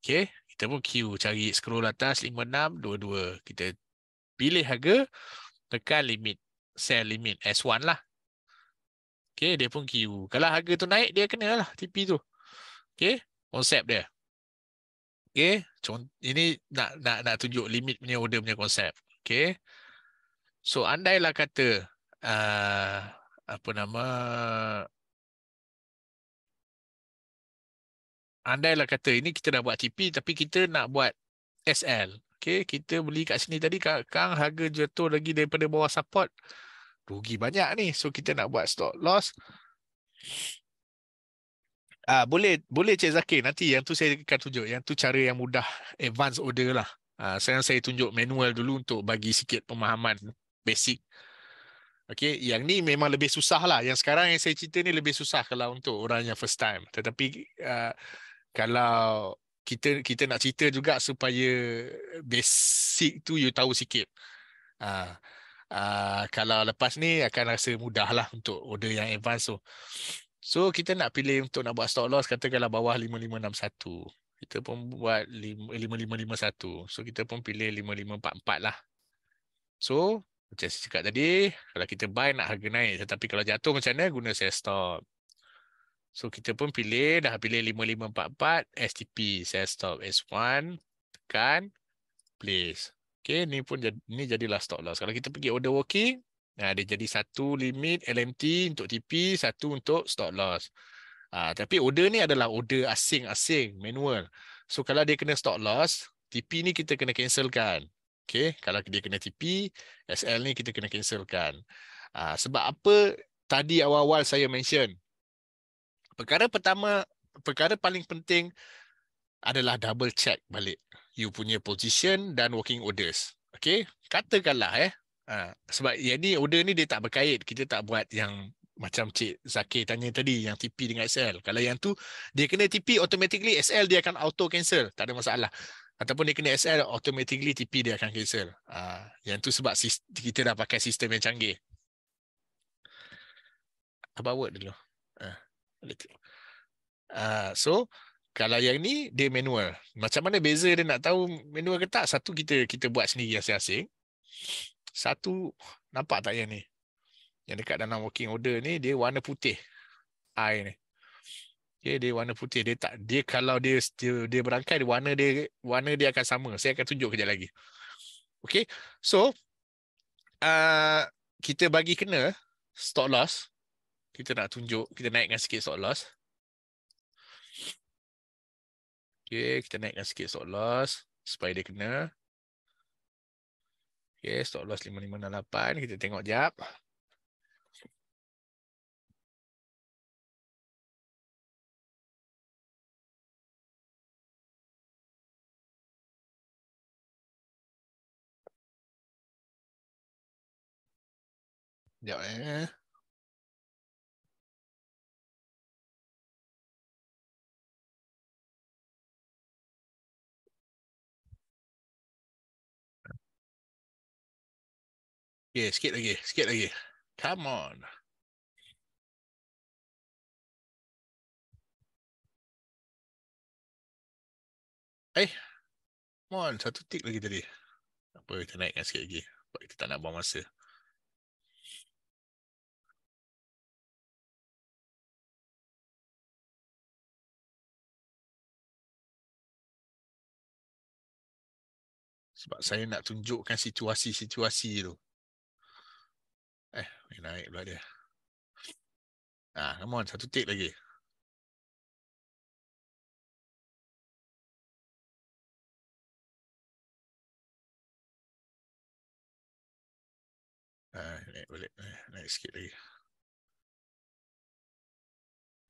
Okay kita pun queue cari scroll atas 5622 kita pilih harga tekan limit sell limit S1 lah Okay, dia pun queue kalau harga tu naik dia kena lah TP tu Okay, konsep dia Okay, contoh, ini nak nak nak tunjuk limit punya order punya konsep Okay, so andailah kata uh, apa nama andailah kata ini kita dah buat TP tapi kita nak buat SL. Okay, kita beli kat sini tadi kang harga jatuh lagi daripada bawah support. Rugi banyak ni. So kita nak buat stop loss. Ah boleh boleh Cik Zakir nanti yang tu saya akan tunjuk. Yang tu cara yang mudah advance order lah. Ah saya saya tunjuk manual dulu untuk bagi sikit pemahaman basic. Okay, yang ni memang lebih susah lah. Yang sekarang yang saya cerita ni lebih susah kalau untuk orang yang first time. Tetapi uh, kalau kita kita nak cerita juga supaya basic tu you tahu sikit. Uh, uh, kalau lepas ni akan rasa mudah lah untuk order yang advance tu. So kita nak pilih untuk nak buat stop loss katakanlah bawah 5561. Kita pun buat 5551. So kita pun pilih 5544 lah. So macam saya cakap tadi, kalau kita buy nak harga naik. Tetapi kalau jatuh macam mana, guna saya stop. So kita pun pilih, dah pilih 5544, STP, saya stop S1, tekan, place. Okay, ni pun jadi, ni jadilah stop loss. Lah. Kalau kita pergi order working, nah, dia jadi satu limit LMT untuk TP, satu untuk stop loss. Ah, tapi order ni adalah order asing-asing, manual. So kalau dia kena stop loss, TP ni kita kena cancelkan. Okay, kalau dia kena TP, SL ni kita kena cancelkan. Ah, sebab apa tadi awal-awal saya mention, perkara pertama perkara paling penting adalah double check balik you punya position dan working orders Okay, katakanlah eh ha, sebab yang ni order ni dia tak berkait kita tak buat yang macam Cik Zakir tanya tadi yang TP dengan SL kalau yang tu dia kena TP automatically SL dia akan auto cancel tak ada masalah ataupun dia kena SL automatically TP dia akan cancel ha, yang tu sebab kita dah pakai sistem yang canggih apa word dulu ha. Uh, so kalau yang ni dia manual. Macam mana beza dia nak tahu manual ke tak? Satu kita kita buat sendiri asing-asing. Satu nampak tak yang ni? Yang dekat dalam working order ni dia warna putih. Air ni. Okay, dia warna putih. Dia tak dia kalau dia dia, dia berangkai dia warna dia warna dia akan sama. Saya akan tunjuk kejap lagi. Okay, so uh, kita bagi kena stop loss kita nak tunjuk kita naikkan sikit stop loss okey kita naikkan sikit stop loss supaya dia kena okey stop loss 5568 kita tengok jap Sekejap eh. Yeah, sikit lagi, sikit lagi. Come on. Eh, come on, satu tik lagi tadi. Apa kita naikkan sikit lagi sebab kita tak nak buang masa. Sebab saya nak tunjukkan situasi-situasi tu naik pula dia. Ha, come on, satu tick lagi. Ha, naik balik. Naik, eh, naik sikit lagi.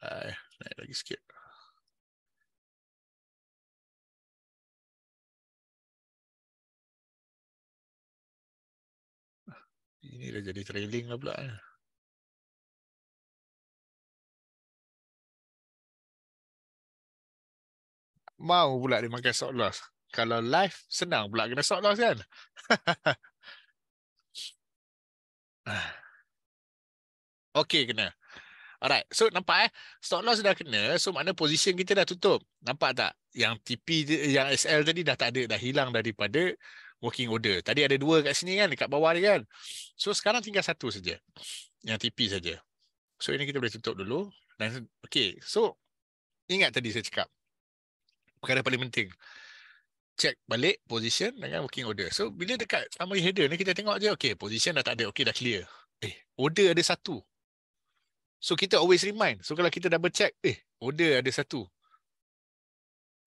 Ha, naik lagi sikit. ini dah jadi trailing lah pula. Eh. Mau pula dia makan sok loss. Kalau live, senang pula kena sok loss kan? (laughs) okay, kena. Alright, so nampak eh stop loss dah kena, so makna position kita dah tutup. Nampak tak? Yang TP yang SL tadi dah tak ada, dah hilang daripada working order. Tadi ada dua kat sini kan, dekat bawah dia kan. So sekarang tinggal satu saja. Yang TP saja. So ini kita boleh tutup dulu. Dan okay. So ingat tadi saya cakap. Perkara paling penting. Check balik position dengan working order. So bila dekat sama header ni kita tengok je. Okay position dah tak ada. Okay dah clear. Eh order ada satu. So kita always remind. So kalau kita double check. Eh order ada satu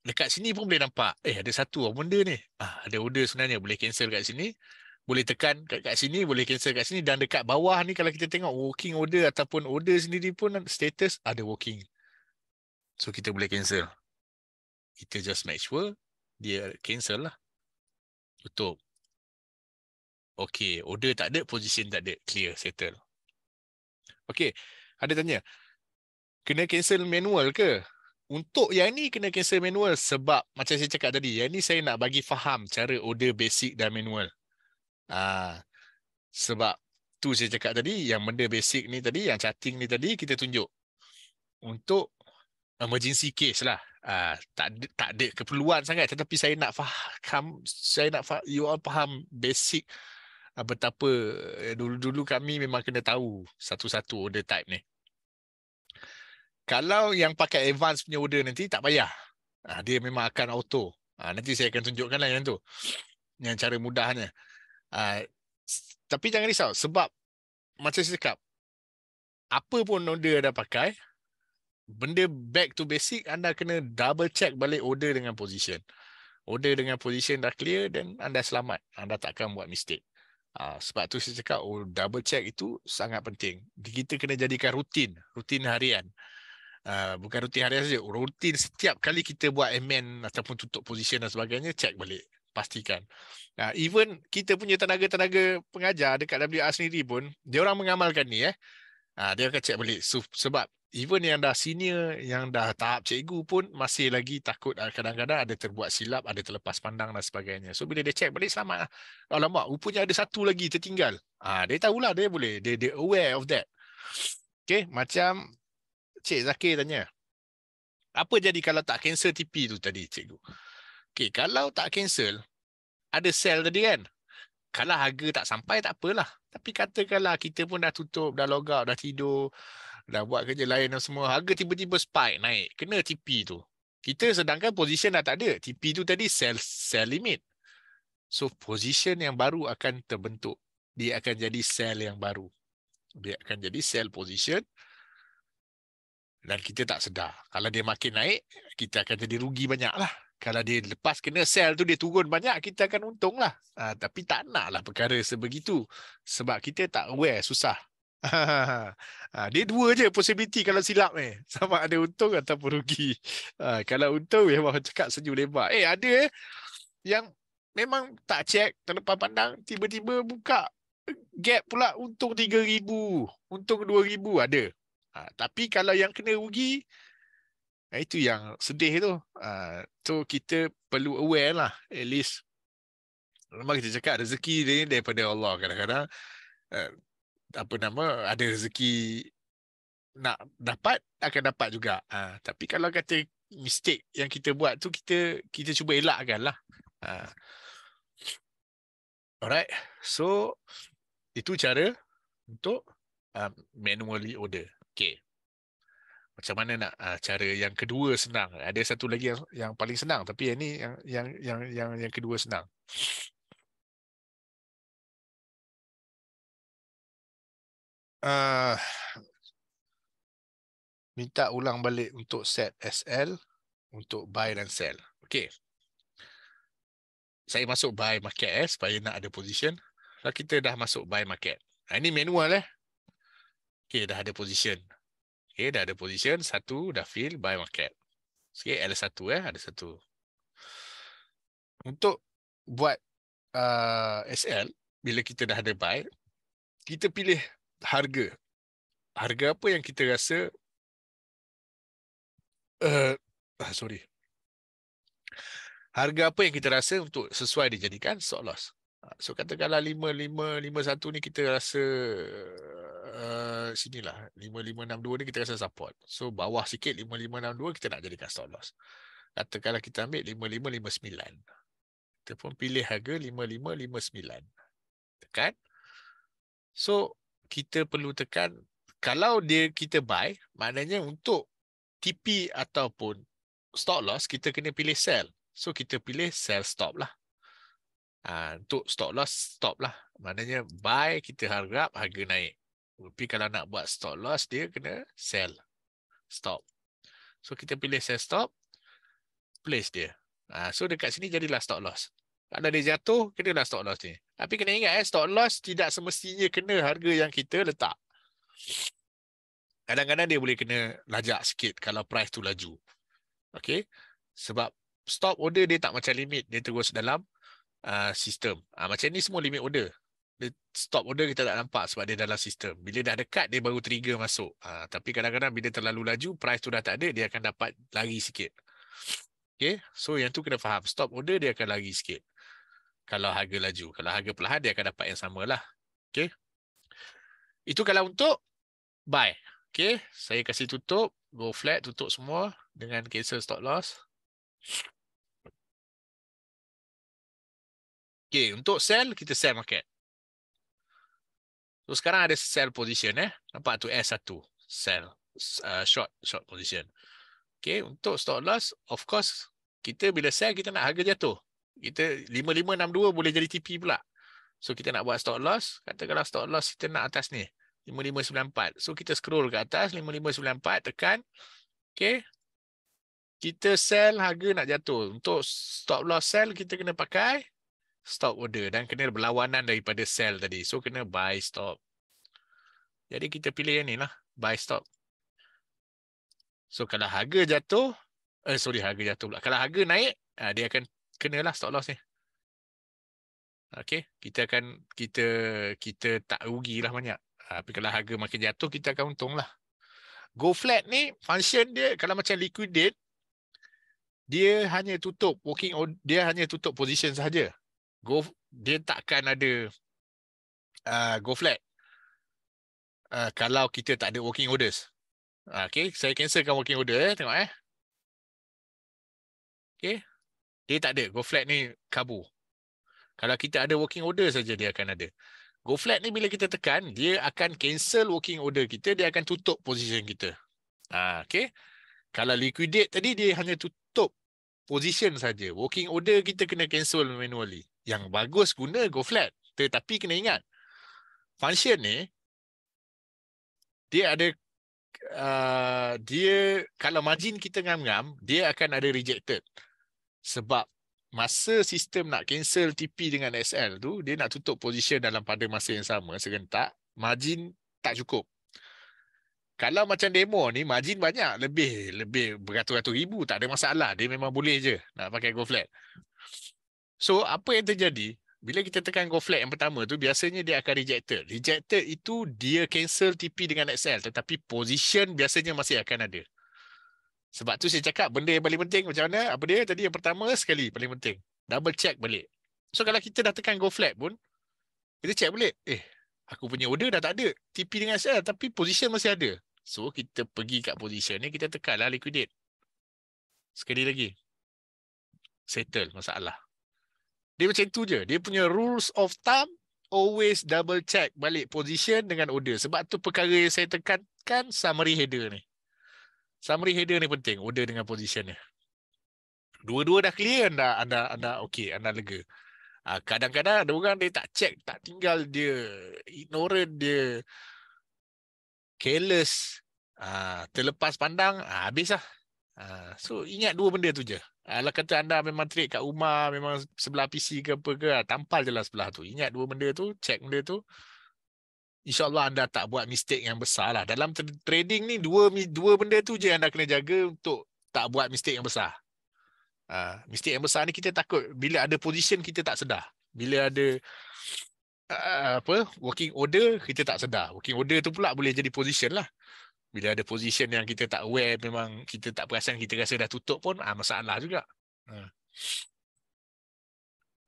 dekat sini pun boleh nampak eh ada satu benda ni ah, ada order sebenarnya boleh cancel kat sini boleh tekan kat, kat sini boleh cancel kat sini dan dekat bawah ni kalau kita tengok working order ataupun order sendiri pun status ada working so kita boleh cancel kita just make sure dia cancel lah tutup Okay, order tak ada, position tak ada, clear, settle. Okay, ada tanya, kena cancel manual ke? untuk yang ni kena cancel manual sebab macam saya cakap tadi yang ni saya nak bagi faham cara order basic dan manual ah sebab tu saya cakap tadi yang benda basic ni tadi yang chatting ni tadi kita tunjuk untuk emergency case lah ah tak tak ada keperluan sangat tetapi saya nak faham saya nak faham, you all faham basic uh, betapa eh, dulu-dulu kami memang kena tahu satu-satu order type ni kalau yang pakai advance punya order nanti tak payah. Ha, dia memang akan auto. Ha, nanti saya akan tunjukkan lah yang tu. Yang cara mudahnya. Ha, tapi jangan risau sebab macam saya cakap apa pun order anda pakai benda back to basic anda kena double check balik order dengan position. Order dengan position dah clear dan anda selamat. Anda takkan buat mistake. Ha, sebab tu saya cakap oh, double check itu sangat penting. Kita kena jadikan rutin. Rutin harian. Ah, bukan rutin harian saja rutin setiap kali kita buat amen ataupun tutup position dan sebagainya check balik pastikan uh, even kita punya tenaga-tenaga pengajar dekat WR sendiri pun dia orang mengamalkan ni eh uh, dia akan check balik so, sebab even yang dah senior yang dah tahap cikgu pun masih lagi takut kadang-kadang ada terbuat silap ada terlepas pandang dan sebagainya so bila dia check balik selamat lah alamak rupanya ada satu lagi tertinggal uh, dia tahulah dia boleh dia, dia aware of that Okay, macam Cik Zakir tanya. Apa jadi kalau tak cancel TP tu tadi cikgu? Okey, kalau tak cancel, ada sell tadi kan? Kalau harga tak sampai tak apalah. Tapi katakanlah kita pun dah tutup, dah log out, dah tidur, dah buat kerja lain dan semua. Harga tiba-tiba spike naik, kena TP tu. Kita sedangkan position dah tak ada. TP tu tadi sell sell limit. So position yang baru akan terbentuk. Dia akan jadi sell yang baru. Dia akan jadi sell position dan kita tak sedar. Kalau dia makin naik, kita akan jadi rugi banyak lah. Kalau dia lepas kena sell tu, dia turun banyak, kita akan untung lah. Ha, tapi tak nak lah perkara sebegitu. Sebab kita tak aware, susah. (laughs) Ha, dia dua je possibility kalau silap ni. Eh. (laughs) Sama ada untung ataupun rugi. Ha, kalau untung, memang cakap senyum lebar. Eh, ada yang memang tak check, terlepas pandang, tiba-tiba buka gap pula untung 3000 untung 2000 ada Ha, tapi kalau yang kena rugi, ha, itu yang sedih tu. Ha, tu kita perlu aware lah. At least, memang kita cakap rezeki dia daripada Allah kadang-kadang. Uh, apa nama, ada rezeki nak dapat, akan dapat juga. Ha, tapi kalau kata mistake yang kita buat tu, kita kita cuba elakkan lah. Ha. Alright. So, itu cara untuk um, manually order. Okey. Macam mana nak uh, cara yang kedua senang? Ada satu lagi yang, yang paling senang tapi yang ni yang yang yang yang yang kedua senang. Uh, minta ulang balik untuk set SL untuk buy dan sell. Okey. Saya masuk buy market eh, supaya nak ada position. Lah kita dah masuk buy market. Ah, ini manual eh. Okay, dah ada position. Okay, dah ada position. Satu, dah fill by market. Okay, l satu eh, ada satu. Untuk buat uh, SL, bila kita dah ada buy, kita pilih harga. Harga apa yang kita rasa uh, ah, sorry. Harga apa yang kita rasa untuk sesuai dijadikan stop loss. So katakanlah 5 5 5 ni kita rasa uh, sinilah 5 5 6 ni kita rasa support. So bawah sikit 5 5 6 kita nak jadikan stop loss. Katakanlah kita ambil 5 5 5 Kita pun pilih harga 5-5-5-9. Tekan. So kita perlu tekan kalau dia kita buy maknanya untuk TP ataupun stop loss kita kena pilih sell. So kita pilih sell stop lah. Uh, untuk stop loss, stop lah. Maknanya buy kita harap harga naik. Tapi kalau nak buat stop loss, dia kena sell. Stop. So kita pilih sell stop. Place dia. Uh, so dekat sini jadilah stop loss. Kalau dia jatuh, kena lah stop loss ni. Tapi kena ingat eh, stop loss tidak semestinya kena harga yang kita letak. Kadang-kadang dia boleh kena lajak sikit kalau price tu laju. Okay. Sebab stop order dia tak macam limit. Dia terus dalam uh, sistem. Uh, macam ni semua limit order. Dia stop order kita tak nampak sebab dia dalam sistem. Bila dah dekat, dia baru trigger masuk. Uh, tapi kadang-kadang bila terlalu laju, price tu dah tak ada, dia akan dapat lari sikit. Okay? So yang tu kena faham. Stop order, dia akan lari sikit. Kalau harga laju. Kalau harga perlahan, dia akan dapat yang samalah. Okay? Itu kalau untuk buy. Okay? Saya kasih tutup. Go flat, tutup semua dengan cancel stop loss. Okay, untuk sell, kita sell market. So sekarang ada sell position eh. Nampak tu S1, sell uh, short short position. Okay, untuk stop loss, of course kita bila sell kita nak harga jatuh. Kita 5562 boleh jadi TP pula. So kita nak buat stop loss, katakanlah stop loss kita nak atas ni, 5594. So kita scroll ke atas 5594 tekan okay. Kita sell harga nak jatuh. Untuk stop loss sell kita kena pakai stop order dan kena berlawanan daripada sell tadi. So kena buy stop. Jadi kita pilih yang ni lah. Buy stop. So kalau harga jatuh, eh sorry harga jatuh pula. Kalau harga naik, ah, dia akan kena lah stop loss ni. Okay. Kita akan, kita kita tak rugi lah banyak. Ah, tapi kalau harga makin jatuh, kita akan untung lah. Go flat ni, function dia kalau macam liquidate, dia hanya tutup working dia hanya tutup position sahaja go dia takkan ada uh, go flat uh, kalau kita tak ada working orders. Uh, okay, saya cancelkan working order eh. Tengok eh. Okay. Dia tak ada. Go flat ni kabur. Kalau kita ada working order saja dia akan ada. Go flat ni bila kita tekan, dia akan cancel working order kita. Dia akan tutup position kita. Uh, okay. Kalau liquidate tadi, dia hanya tutup position saja. Working order kita kena cancel manually yang bagus guna go flat tetapi kena ingat function ni dia ada uh, dia kalau margin kita ngam-ngam dia akan ada rejected sebab masa sistem nak cancel TP dengan SL tu dia nak tutup position dalam pada masa yang sama serentak margin tak cukup kalau macam demo ni margin banyak lebih lebih beratus-ratus ribu tak ada masalah dia memang boleh je nak pakai go flat So apa yang terjadi? Bila kita tekan go flag yang pertama tu biasanya dia akan rejected. Rejected itu dia cancel TP dengan excel tetapi position biasanya masih akan ada. Sebab tu saya cakap benda yang paling penting macam mana? Apa dia tadi yang pertama sekali paling penting. Double check balik. So kalau kita dah tekan go flag pun kita check balik. Eh, aku punya order dah tak ada. TP dengan excel tapi position masih ada. So kita pergi kat position ni kita tekanlah liquidate. Sekali lagi. Settle masalah. Dia macam tu je. Dia punya rules of thumb always double check balik position dengan order. Sebab tu perkara yang saya tekankan summary header ni. Summary header ni penting, order dengan position dia. Dua-dua dah clear anda anda anda okey, anda lega. Ah kadang-kadang ada orang dia tak check, tak tinggal dia ignore dia careless ah terlepas pandang ah, habis lah. Ah, so ingat dua benda tu je. Kalau uh, kata anda memang trade kat rumah, memang sebelah PC ke apa ke, ah, tampal je lah sebelah tu. Ingat dua benda tu, check benda tu. InsyaAllah anda tak buat mistake yang besar lah. Dalam trading ni, dua dua benda tu je anda kena jaga untuk tak buat mistake yang besar. Uh, mistake yang besar ni kita takut bila ada position kita tak sedar. Bila ada uh, apa working order, kita tak sedar. Working order tu pula boleh jadi position lah bila ada position yang kita tak aware memang kita tak perasan kita rasa dah tutup pun ah masalah juga ha.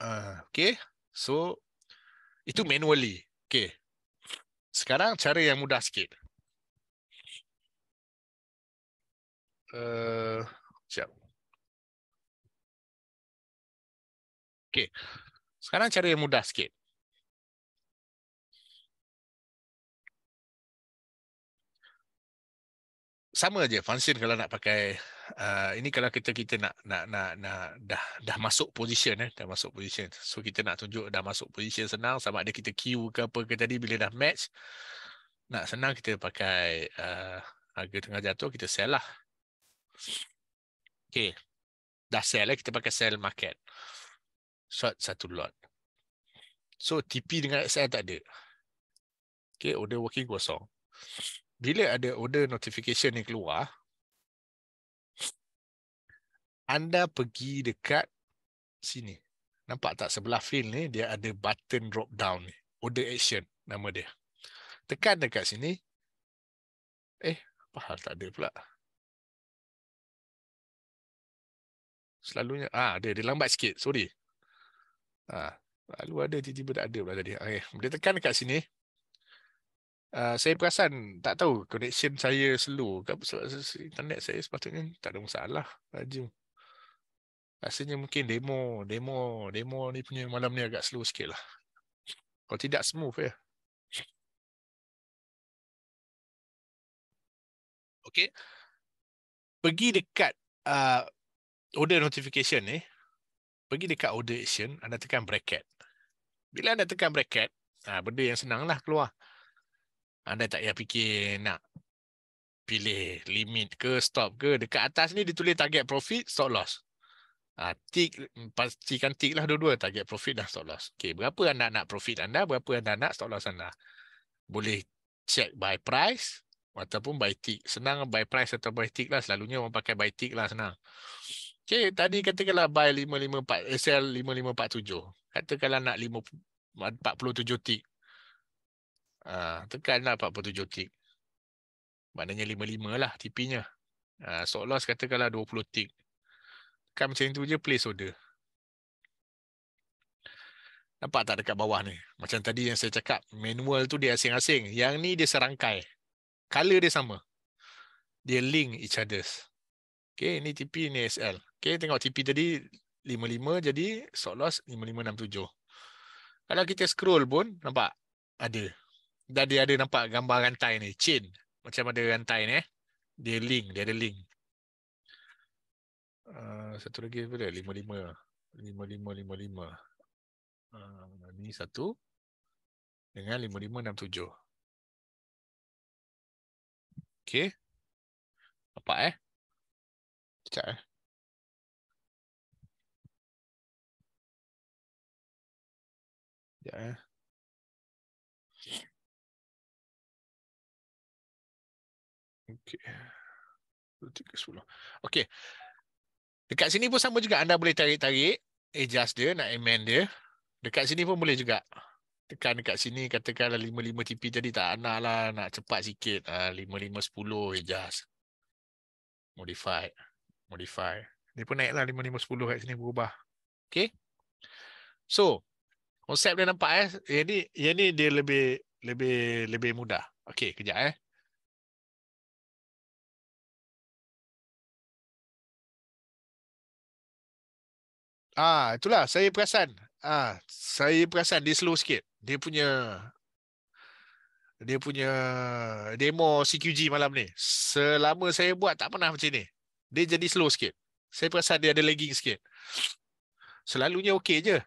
ah okey so itu manually okey sekarang cara yang mudah sikit Uh, siap. Okay. Sekarang cara yang mudah sikit. sama aja, function kalau nak pakai uh, ini kalau kita kita nak nak nak, nak dah dah masuk position eh dah masuk position so kita nak tunjuk dah masuk position senang sama ada kita queue ke apa ke tadi bila dah match nak senang kita pakai uh, harga tengah jatuh kita sell lah okey dah sell eh kita pakai sell market short satu lot so TP dengan XL tak ada okey order working kosong bila ada order notification ni keluar, anda pergi dekat sini. Nampak tak sebelah fill ni, dia ada button drop down ni. Order action nama dia. Tekan dekat sini. Eh, apa hal tak ada pula? Selalunya, ah, dia, dia lambat sikit, sorry. Ah, lalu ada, tiba-tiba tak ada pula tadi. Okay. Dia tekan dekat sini, Ah, saya perasan tak tahu connection saya slow ke sebab internet saya sepatutnya tak ada masalah laju. Rasanya mungkin demo, demo, demo ni punya malam ni agak slow sikit lah. Kalau tidak smooth ya. Okay. Pergi dekat uh, order notification ni. Pergi dekat order action, anda tekan bracket. Bila anda tekan bracket, ha, benda yang senang lah keluar. Anda tak payah fikir nak pilih limit ke stop ke. Dekat atas ni ditulis target profit, stop loss. Ha, tick, mm, pastikan tick lah dua-dua target profit dan stop loss. Okay, berapa anda nak profit anda, berapa anda nak stop loss anda. Boleh check by price ataupun by tick. Senang by price atau by tick lah. Selalunya orang pakai by tick lah senang. Okay, tadi katakanlah buy 554, SL 5547. Katakanlah nak 547 tick. Ha, tekanlah 47 tik. Maknanya 55 lah tipinya. Ha, ah, sort loss katakanlah 20 tik. Tekan macam tu je place order. Nampak tak dekat bawah ni? Macam tadi yang saya cakap, manual tu dia asing-asing. Yang ni dia serangkai. Color dia sama. Dia link each others. Okay, ni TP, ni SL. Okay, tengok TP tadi 55, jadi sort loss 5567. Kalau kita scroll pun, nampak? Ada dah dia ada nampak gambar rantai ni, chain. Macam ada rantai ni. Eh. Dia link, dia ada link. Uh, satu lagi apa dia? Lima lima. Lima lima lima lima. Uh, satu. Dengan lima lima enam tujuh. Okay. Nampak eh. Sekejap eh. Sekejap eh. Okey. 10. Okey. Dekat sini pun sama juga anda boleh tarik-tarik eh, adjust dia nak amend dia. Dekat sini pun boleh juga. Tekan dekat sini katakanlah 55 TP tadi tak ana lah nak cepat sikit uh, 5510 adjust. Modify. Modify. Dia pun naiklah 5510 kat sini berubah. Okey. So konsep dia nampak eh. Jadi yang ni dia lebih lebih lebih mudah. Okey, kejap eh. Ah, itulah saya perasan. Ah, saya perasan dia slow sikit. Dia punya dia punya demo CQG malam ni. Selama saya buat tak pernah macam ni. Dia jadi slow sikit. Saya perasan dia ada lagging sikit. Selalunya okey je.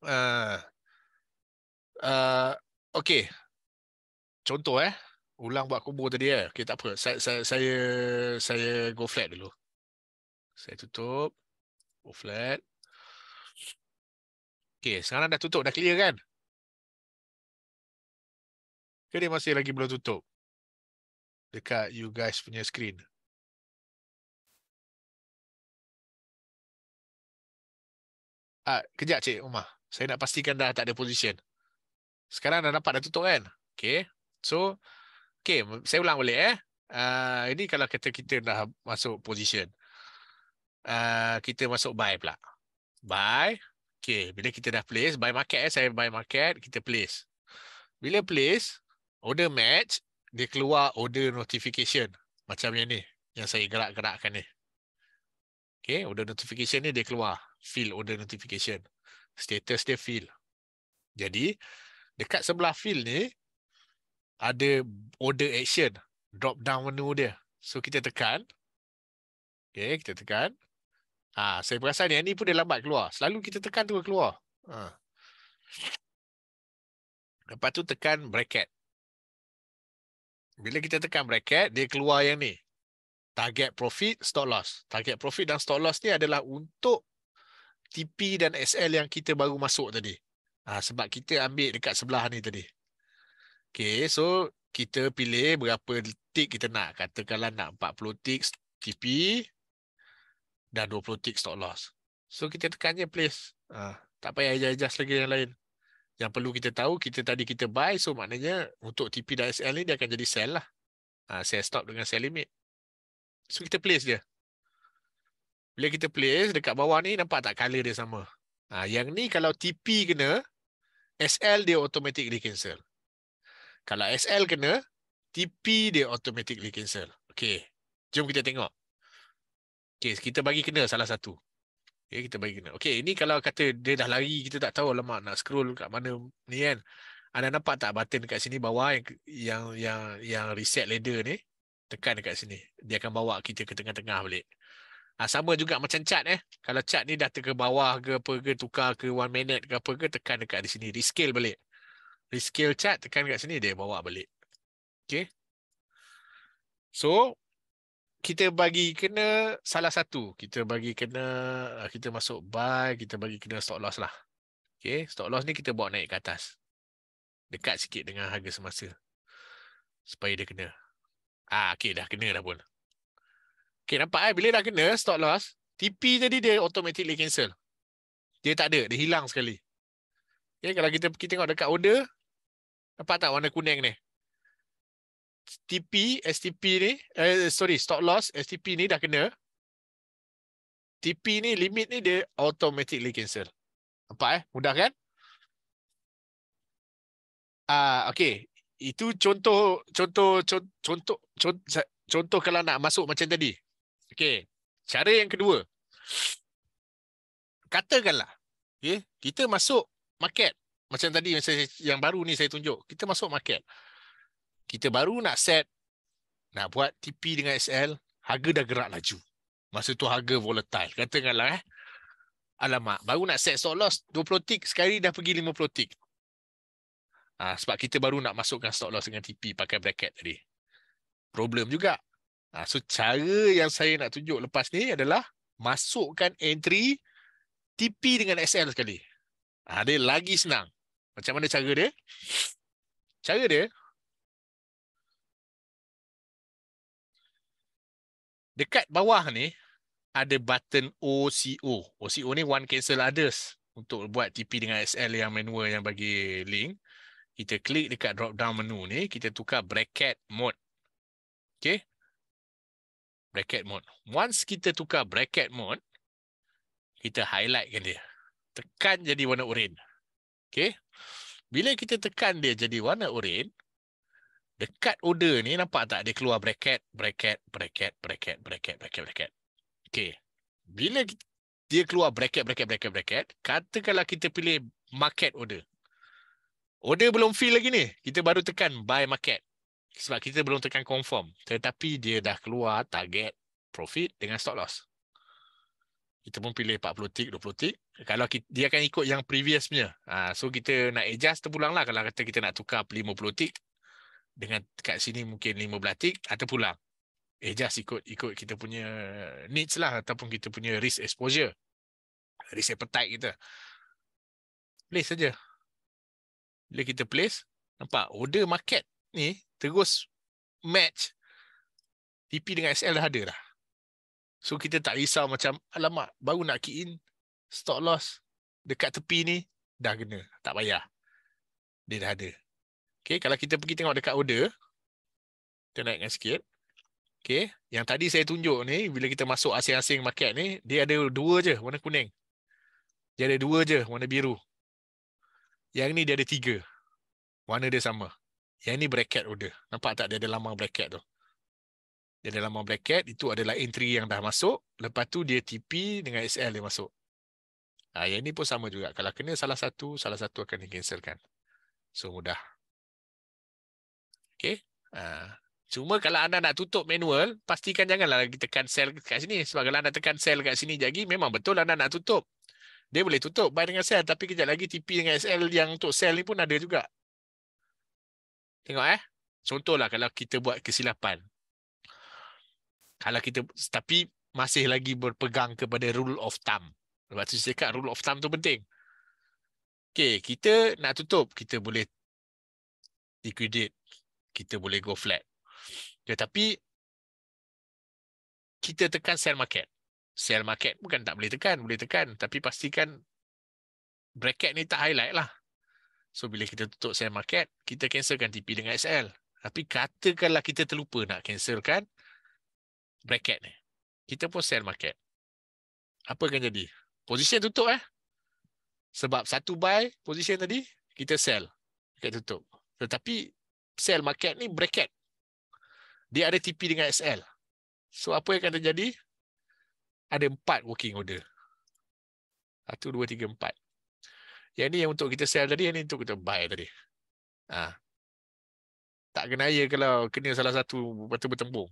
Uh, uh, okey. Contoh eh. Ulang buat kubur tadi eh. Okey tak apa. saya, saya, saya go flat dulu. Saya tutup. O oh, flat. okay. sekarang dah tutup, dah clear kan? Ke dia masih lagi belum tutup? Dekat you guys punya screen. Ah, kejap cik Umar. Saya nak pastikan dah tak ada position. Sekarang dah nampak dah tutup kan? Okay. So, okay. Saya ulang balik eh. Uh, ini kalau kata kita dah masuk position uh, kita masuk buy pula. Buy. Okay. Bila kita dah place. Buy market. Eh. Saya buy market. Kita place. Bila place. Order match. Dia keluar order notification. Macam yang ni. Yang saya gerak-gerakkan ni. Okay. Order notification ni dia keluar. Fill order notification. Status dia fill. Jadi. Dekat sebelah fill ni. Ada order action. Drop down menu dia. So kita tekan. Okay. Kita tekan. Ha, saya perasan yang ni pun dia lambat keluar. Selalu kita tekan tu keluar. Ha. Lepas tu tekan bracket. Bila kita tekan bracket, dia keluar yang ni. Target profit, stop loss. Target profit dan stop loss ni adalah untuk TP dan SL yang kita baru masuk tadi. Ha, sebab kita ambil dekat sebelah ni tadi. Okay, so kita pilih berapa tick kita nak. Katakanlah nak 40 tick TP dah 20 tick stop loss. So kita tekan je place. Uh. Ah. Tak payah adjust lagi yang lain. Yang perlu kita tahu, kita tadi kita buy. So maknanya untuk TP dan SL ni dia akan jadi sell lah. Uh, ah, sell stop dengan sell limit. So kita place dia. Bila kita place dekat bawah ni nampak tak color dia sama. Ha, yang ni kalau TP kena, SL dia automatically cancel. Kalau SL kena, TP dia automatically cancel. Okay, jom kita tengok. Okay, kita bagi kena salah satu. Okay, kita bagi kena. Okay, ini kalau kata dia dah lari, kita tak tahu lemak nak scroll kat mana ni kan. Anda nampak tak button dekat sini bawah yang yang yang, yang reset ladder ni? Tekan dekat sini. Dia akan bawa kita ke tengah-tengah balik. Ha, sama juga macam chat eh. Kalau chat ni dah ke bawah ke apa ke, tukar ke one minute ke apa ke, tekan dekat di sini. Rescale balik. Rescale chat, tekan dekat sini, dia bawa balik. Okay. So, kita bagi kena salah satu. Kita bagi kena uh, kita masuk buy, kita bagi kena stop loss lah. Okay, stop loss ni kita bawa naik ke atas. Dekat sikit dengan harga semasa. Supaya dia kena. Ah, okay, dah kena dah pun. Okay, nampak eh? Bila dah kena stop loss, TP tadi dia automatically cancel. Dia tak ada, dia hilang sekali. Okay, kalau kita kita tengok dekat order, nampak tak warna kuning ni? STP, STP ni, eh, sorry, stop loss, STP ni dah kena. TP ni, limit ni dia automatically cancel. Nampak eh? Mudah kan? Ah, uh, Okay. Itu contoh, contoh, contoh, contoh, contoh kalau nak masuk macam tadi. Okay. Cara yang kedua. Katakanlah, okay, ya, kita masuk market. Macam tadi yang, baru ni saya tunjuk. Kita masuk market. Market kita baru nak set nak buat TP dengan SL harga dah gerak laju masa tu harga volatile katakanlah eh alamak baru nak set stop loss 20 tick sekali dah pergi 50 tick ha, sebab kita baru nak masukkan stop loss dengan TP pakai bracket tadi problem juga ha, so cara yang saya nak tunjuk lepas ni adalah masukkan entry TP dengan SL sekali ha, dia lagi senang macam mana cara dia cara dia Dekat bawah ni ada button OCO. OCO ni one cancel others untuk buat TP dengan SL yang manual yang bagi link. Kita klik dekat drop down menu ni, kita tukar bracket mode. Okay. Bracket mode. Once kita tukar bracket mode, kita highlightkan dia. Tekan jadi warna oranye. Okay. Bila kita tekan dia jadi warna oranye, Dekat order ni nampak tak dia keluar bracket, bracket, bracket, bracket, bracket, bracket, bracket. Okey. Bila dia keluar bracket, bracket, bracket, bracket, katakanlah kita pilih market order. Order belum fill lagi ni. Kita baru tekan buy market. Sebab kita belum tekan confirm. Tetapi dia dah keluar target profit dengan stop loss. Kita pun pilih 40 tick, 20 tick. Kalau kita, dia akan ikut yang previous punya. Ha, so kita nak adjust terpulang lah. Kalau kata kita nak tukar 50 tick, dengan kat sini mungkin 15 tik atau pulang. Eh just ikut ikut kita punya needs lah ataupun kita punya risk exposure. Risk appetite kita. Place saja. Bila kita place, nampak order market ni terus match TP dengan SL dah ada dah. So kita tak risau macam alamak baru nak key in stop loss dekat tepi ni dah kena tak payah. Dia dah ada. Okay, kalau kita pergi tengok dekat order, kita naikkan sikit. Okay, yang tadi saya tunjuk ni, bila kita masuk asing-asing market ni, dia ada dua je warna kuning. Dia ada dua je warna biru. Yang ni dia ada tiga. Warna dia sama. Yang ni bracket order. Nampak tak dia ada lama bracket tu? Dia ada lama bracket, itu adalah entry yang dah masuk. Lepas tu dia TP dengan SL dia masuk. Ha, yang ni pun sama juga. Kalau kena salah satu, salah satu akan di-cancelkan. So mudah. Okay, Ha. Ah, cuma kalau anda nak tutup manual, pastikan janganlah lagi tekan sel kat sini. Sebab kalau anda tekan sel kat sini lagi, memang betul anda nak tutup. Dia boleh tutup buy dengan sel, Tapi kejap lagi TP dengan SL yang untuk sell ni pun ada juga. Tengok eh. Contohlah kalau kita buat kesilapan. Kalau kita, tapi masih lagi berpegang kepada rule of thumb. Lepas tu saya cakap rule of thumb tu penting. Okay, kita nak tutup. Kita boleh liquidate kita boleh go flat. Tetapi kita tekan sell market. Sell market bukan tak boleh tekan, boleh tekan tapi pastikan bracket ni tak highlight lah. So bila kita tutup sell market, kita cancelkan TP dengan SL. Tapi katakanlah kita terlupa nak cancelkan bracket ni. Kita pun sell market. Apa akan jadi? Position tutup eh. Sebab satu buy position tadi, kita sell. Kita tutup. Tetapi sell market ni bracket. Dia ada TP dengan SL. So apa yang akan terjadi? Ada empat working order. Satu, dua, tiga, empat. Yang ni yang untuk kita sell tadi, yang ni untuk kita buy tadi. Ha. Tak kenaya kalau kena salah satu batu bertembung.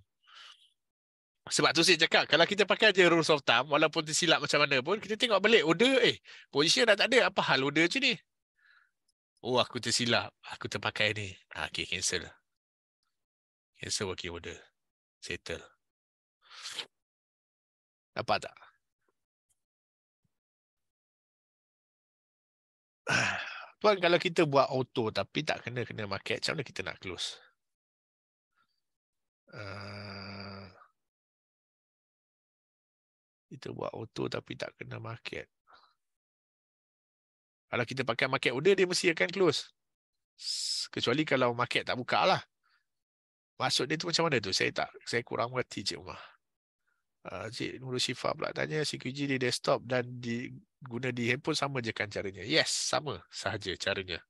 Sebab tu saya cakap, kalau kita pakai je rules of thumb, walaupun tersilap macam mana pun, kita tengok balik order, eh, position dah tak ada. Apa hal order macam ni? Oh aku tersilap. Aku terpakai ni. Ha, okay cancel lah. Cancel working order. Settle. Dapat tak? (sighs) Tuan kalau kita buat auto tapi tak kena-kena market. Macam mana kita nak close? Uh, kita buat auto tapi tak kena market. Kalau kita pakai market order, dia mesti akan close. Kecuali kalau market tak buka lah. Maksud dia tu macam mana tu? Saya tak, saya kurang mengerti Cik Umar. Uh, Cik Nurul Syifa pula tanya, CQG di desktop dan di, guna di handphone sama je kan caranya? Yes, sama sahaja caranya.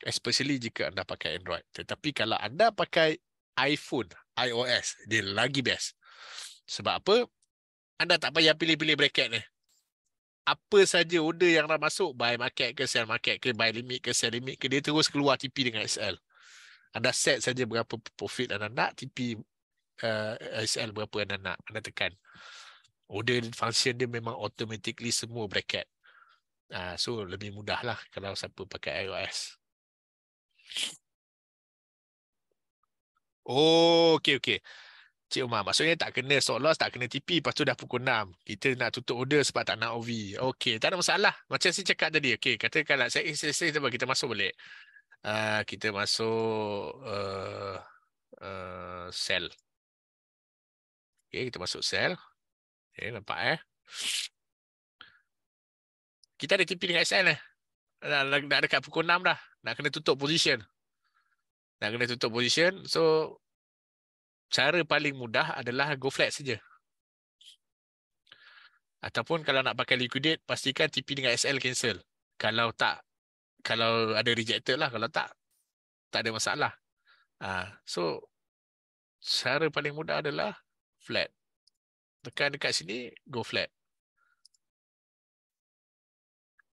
Especially jika anda pakai Android. Tetapi kalau anda pakai iPhone, iOS, dia lagi best. Sebab apa? Anda tak payah pilih-pilih bracket ni apa saja order yang dah masuk buy market ke sell market ke buy limit ke sell limit ke dia terus keluar TP dengan SL anda set saja berapa profit anda nak TP uh, SL berapa anda nak anda tekan order function dia memang automatically semua bracket uh, so lebih mudah lah kalau siapa pakai iOS Oh, okay, okay. Cik Umar, maksudnya tak kena stop loss, tak kena TP, lepas tu dah pukul 6. Kita nak tutup order sebab tak nak OV. Okey, tak ada masalah. Macam saya cakap tadi, okey, katakan lah, saya, saya, saya, saya, kita masuk boleh. Ah, uh, kita masuk uh, eh, uh, eh, sell. Okey, kita masuk sell. Okey, eh, nampak eh. Kita ada TP dengan SL eh. Dah, dah, dah dekat pukul 6 dah. Nak kena tutup position. Nak kena tutup position. So, cara paling mudah adalah go flat saja. Ataupun kalau nak pakai liquidate, pastikan TP dengan SL cancel. Kalau tak, kalau ada rejected lah. Kalau tak, tak ada masalah. Uh, so, cara paling mudah adalah flat. Tekan dekat sini, go flat.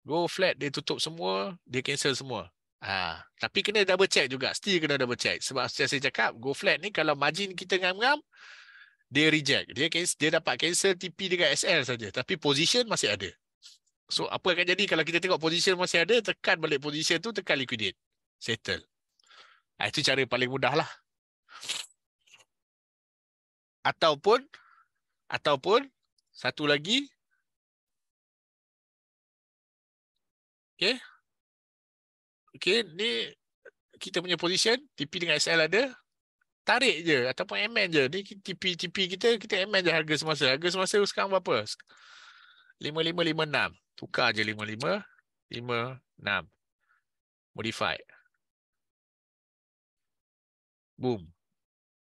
Go flat, dia tutup semua, dia cancel semua. Ah, tapi kena double check juga. Still kena double check. Sebab saya saya cakap, go flat ni kalau margin kita ngam-ngam, dia reject. Dia dia dapat cancel TP dengan SL saja. Tapi position masih ada. So, apa akan jadi kalau kita tengok position masih ada, tekan balik position tu, tekan liquidate. Settle. Ah, itu cara paling mudah lah. Ataupun, ataupun, satu lagi, Okay okay, ni kita punya position, TP dengan SL ada, tarik je ataupun MN je. Ni TP, TP kita, kita MN je harga semasa. Harga semasa sekarang berapa? 5556. Tukar je 5556. Modify. Boom.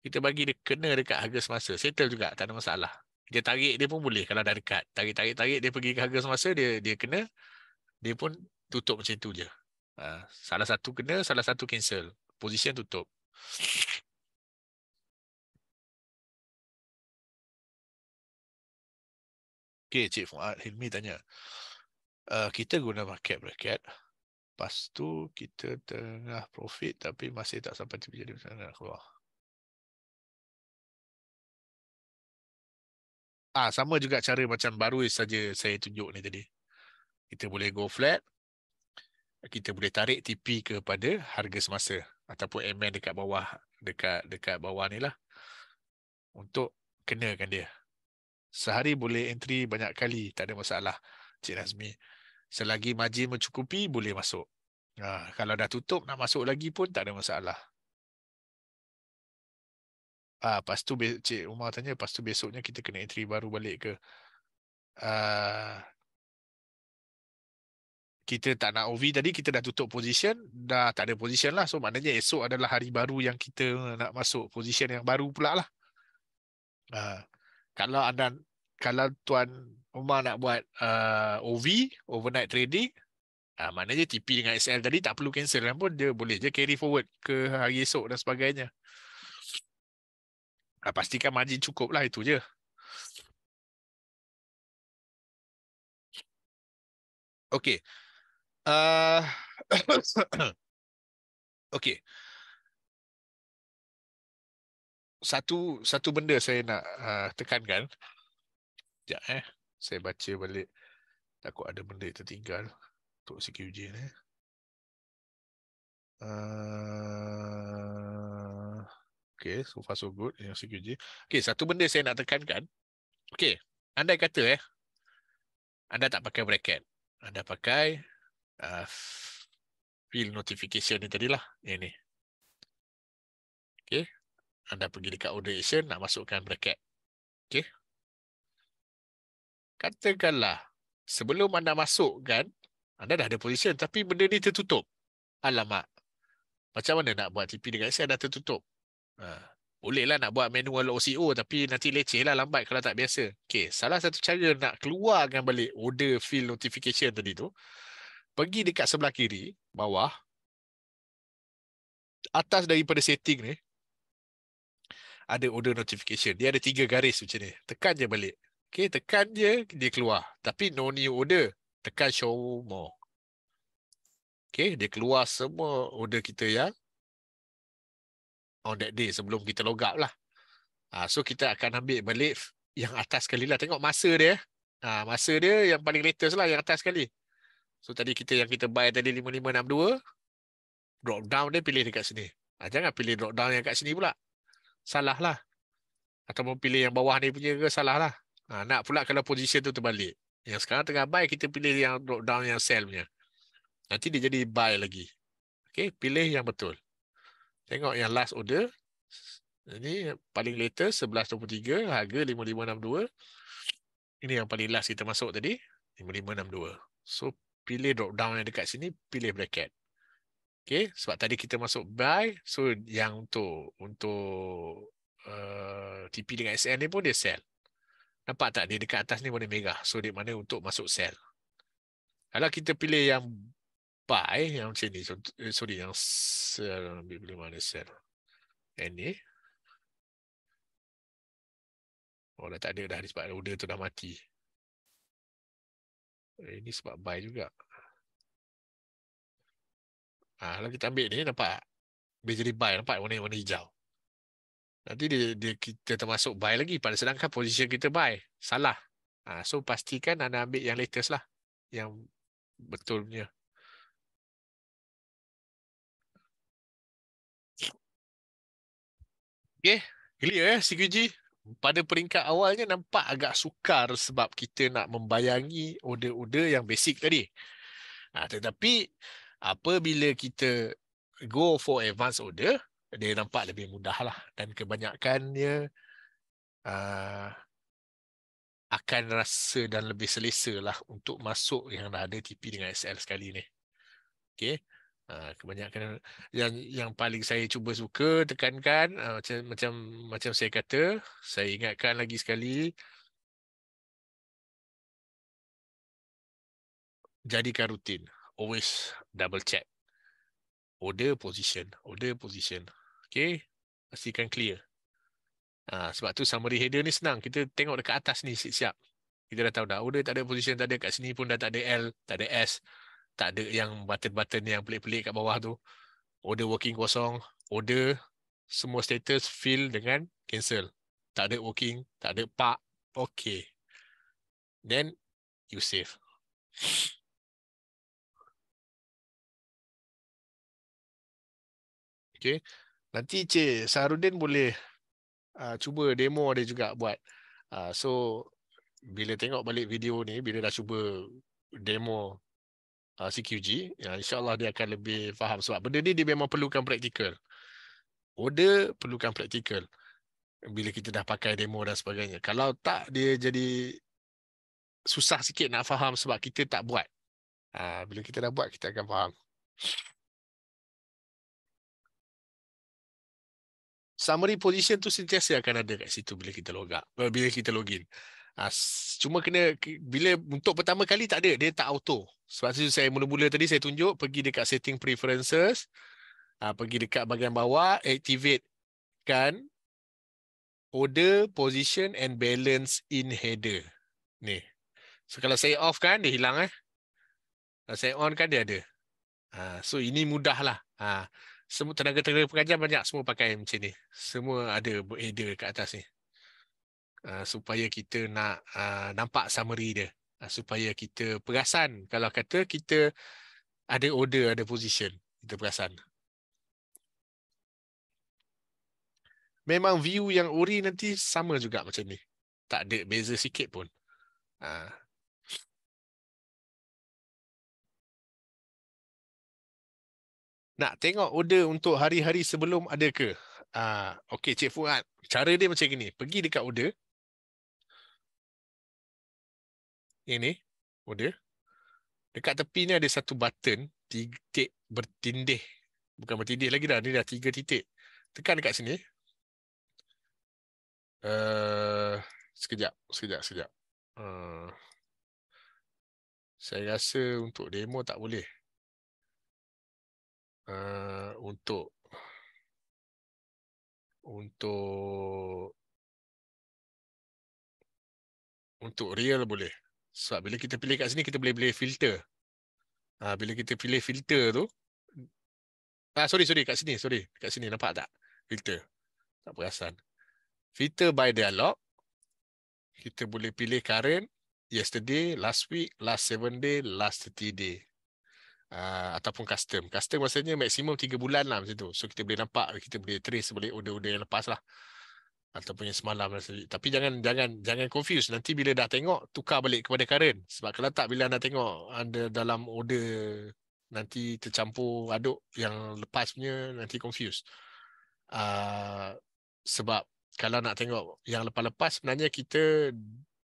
Kita bagi dia kena dekat harga semasa. Settle juga, tak ada masalah. Dia tarik dia pun boleh kalau dah dekat. Tarik-tarik-tarik dia pergi ke harga semasa, dia dia kena. Dia pun tutup macam tu je. Ah, salah satu kena, salah satu cancel. Position tutup. Okay, Cik Fuad Hilmi tanya. Uh, kita guna market bracket. Lepas tu kita tengah profit tapi masih tak sampai tepi jadi macam mana nak keluar. Ah, sama juga cara macam baru saja saya tunjuk ni tadi. Kita boleh go flat, kita boleh tarik TP kepada harga semasa ataupun MN dekat bawah dekat dekat bawah ni lah untuk kenakan dia. Sehari boleh entry banyak kali, tak ada masalah Cik Nazmi. Selagi majin mencukupi, boleh masuk. Ha, kalau dah tutup, nak masuk lagi pun tak ada masalah. Ah, ha, pastu Cik Umar tanya, pastu besoknya kita kena entry baru balik ke? Uh, kita tak nak OV tadi kita dah tutup position dah tak ada position lah so maknanya esok adalah hari baru yang kita nak masuk position yang baru pula lah uh, kalau anda kalau tuan Omar nak buat uh, OV overnight trading uh, maknanya TP dengan SL tadi tak perlu cancel lah pun dia boleh je carry forward ke hari esok dan sebagainya uh, pastikan margin cukup lah itu je Okay, Uh, (coughs) okay. Satu satu benda saya nak uh, tekankan. ya, eh. Saya baca balik. Takut ada benda yang tertinggal. Untuk CQJ ni. Uh, okay, so far so good. Yang CQJ. Okay, satu benda saya nak tekankan. Okay, anda kata eh. Anda tak pakai bracket. Anda pakai uh, fill notification ni tadi lah. Ini. ini. Okey. Anda pergi dekat order action nak masukkan bracket. Okey. Katakanlah sebelum anda masukkan anda dah ada position tapi benda ni tertutup. Alamak. Macam mana nak buat TP dekat saya dah tertutup. Ha. Boleh lah nak buat manual OCO tapi nanti leceh lah lambat kalau tak biasa. Okay, salah satu cara nak keluarkan balik order field notification tadi tu pergi dekat sebelah kiri, bawah, atas daripada setting ni, ada order notification. Dia ada tiga garis macam ni. Tekan je balik. Okay, tekan je, dia keluar. Tapi no new order, tekan show more. Okay, dia keluar semua order kita yang on that day sebelum kita log up lah. Uh, so kita akan ambil balik yang atas sekali lah. Tengok masa dia. Uh, masa dia yang paling latest lah yang atas sekali. So tadi kita yang kita buy tadi 5562 drop down dia pilih dekat sini. Ah jangan pilih drop down yang kat sini pula. salah lah. Atau mau pilih yang bawah ni punya ke salahlah. Ah nak pula kalau position tu terbalik. Yang sekarang tengah buy kita pilih yang drop down yang sell punya. Nanti dia jadi buy lagi. Okey, pilih yang betul. Tengok yang last order. Ini paling latest 11.23 harga 5562. Ini yang paling last kita masuk tadi 5562. So pilih drop down yang dekat sini, pilih bracket. Okay, sebab tadi kita masuk buy, so yang untuk untuk uh, TP dengan SN ni pun dia sell. Nampak tak dia dekat atas ni warna merah. So dia mana untuk masuk sell. Kalau kita pilih yang buy yang macam ni. Eh, sorry yang sell. Ambil pilih mana sell. Yang ni. Oh dah tak ada dah sebab order tu dah mati. Eh, ini sebab buy juga. Ha, kalau kita ambil ni, nampak tak? Dia jadi buy, nampak warna, warna hijau. Nanti dia, dia, kita termasuk buy lagi. Pada sedangkan posisi kita buy. Salah. Ha, so, pastikan anda ambil yang latest lah. Yang betul punya. Okay. Clear eh, CQG pada peringkat awalnya nampak agak sukar sebab kita nak membayangi order-order yang basic tadi. Ha, tetapi apabila kita go for advance order, dia nampak lebih mudah lah. Dan kebanyakannya uh, akan rasa dan lebih selesa lah untuk masuk yang dah ada TP dengan SL sekali ni. Okay. Ah, kebanyakan yang yang paling saya cuba suka tekankan uh, macam macam macam saya kata saya ingatkan lagi sekali jadikan rutin always double check order position order position okey pastikan clear ha, sebab tu summary header ni senang kita tengok dekat atas ni siap-siap kita dah tahu dah order tak ada position tak ada kat sini pun dah tak ada L tak ada S tak ada yang button-button yang pelik-pelik kat bawah tu. Order working kosong, order semua status fill dengan cancel. Tak ada working, tak ada park, okay. Then you save. Okay. Nanti Cik Saharudin boleh uh, cuba demo dia juga buat. Uh, so bila tengok balik video ni, bila dah cuba demo uh, ah, CQG ya insyaallah dia akan lebih faham sebab benda ni dia memang perlukan praktikal order perlukan praktikal bila kita dah pakai demo dan sebagainya kalau tak dia jadi susah sikit nak faham sebab kita tak buat uh, bila kita dah buat kita akan faham Summary position tu sentiasa akan ada kat situ bila kita logak, eh, bila kita login. Ah, cuma kena bila untuk pertama kali tak ada dia tak auto sebab tu saya mula-mula tadi saya tunjuk pergi dekat setting preferences ha, pergi dekat bahagian bawah activate kan order position and balance in header ni so kalau saya off kan dia hilang eh kalau saya on kan dia ada ha, so ini mudahlah ha, semua tenaga-tenaga pengajar banyak semua pakai macam ni semua ada header kat atas ni Ah, supaya kita nak uh, nampak summary dia uh, supaya kita perasan kalau kata kita ada order ada position kita perasan memang view yang ori nanti sama juga macam ni tak ada beza sikit pun uh. Nak tengok order untuk hari-hari sebelum ada ke? Uh, Okey, Cik Fuad. Cara dia macam ni, Pergi dekat order. ini oh dia dekat tepi ni ada satu button titik bertindih bukan bertindih lagi dah ni dah tiga titik tekan dekat sini uh, sekejap sekejap sekejap uh, saya rasa untuk demo tak boleh uh, untuk untuk untuk real boleh sebab bila kita pilih kat sini, kita boleh pilih filter. Ha, bila kita pilih filter tu. Ah, sorry, sorry. Kat sini, sorry. Kat sini, nampak tak? Filter. Tak perasan. Filter by dialog. Kita boleh pilih current. Yesterday, last week, last seven day, last 30 day. Uh, ataupun custom. Custom maksudnya maksimum 3 bulan lah macam tu. So kita boleh nampak, kita boleh trace boleh order-order yang lepas lah ataupun yang semalam tapi jangan jangan jangan confuse nanti bila dah tengok tukar balik kepada current sebab kalau tak bila anda tengok anda dalam order nanti tercampur aduk yang lepas punya nanti confuse uh, sebab kalau nak tengok yang lepas-lepas sebenarnya kita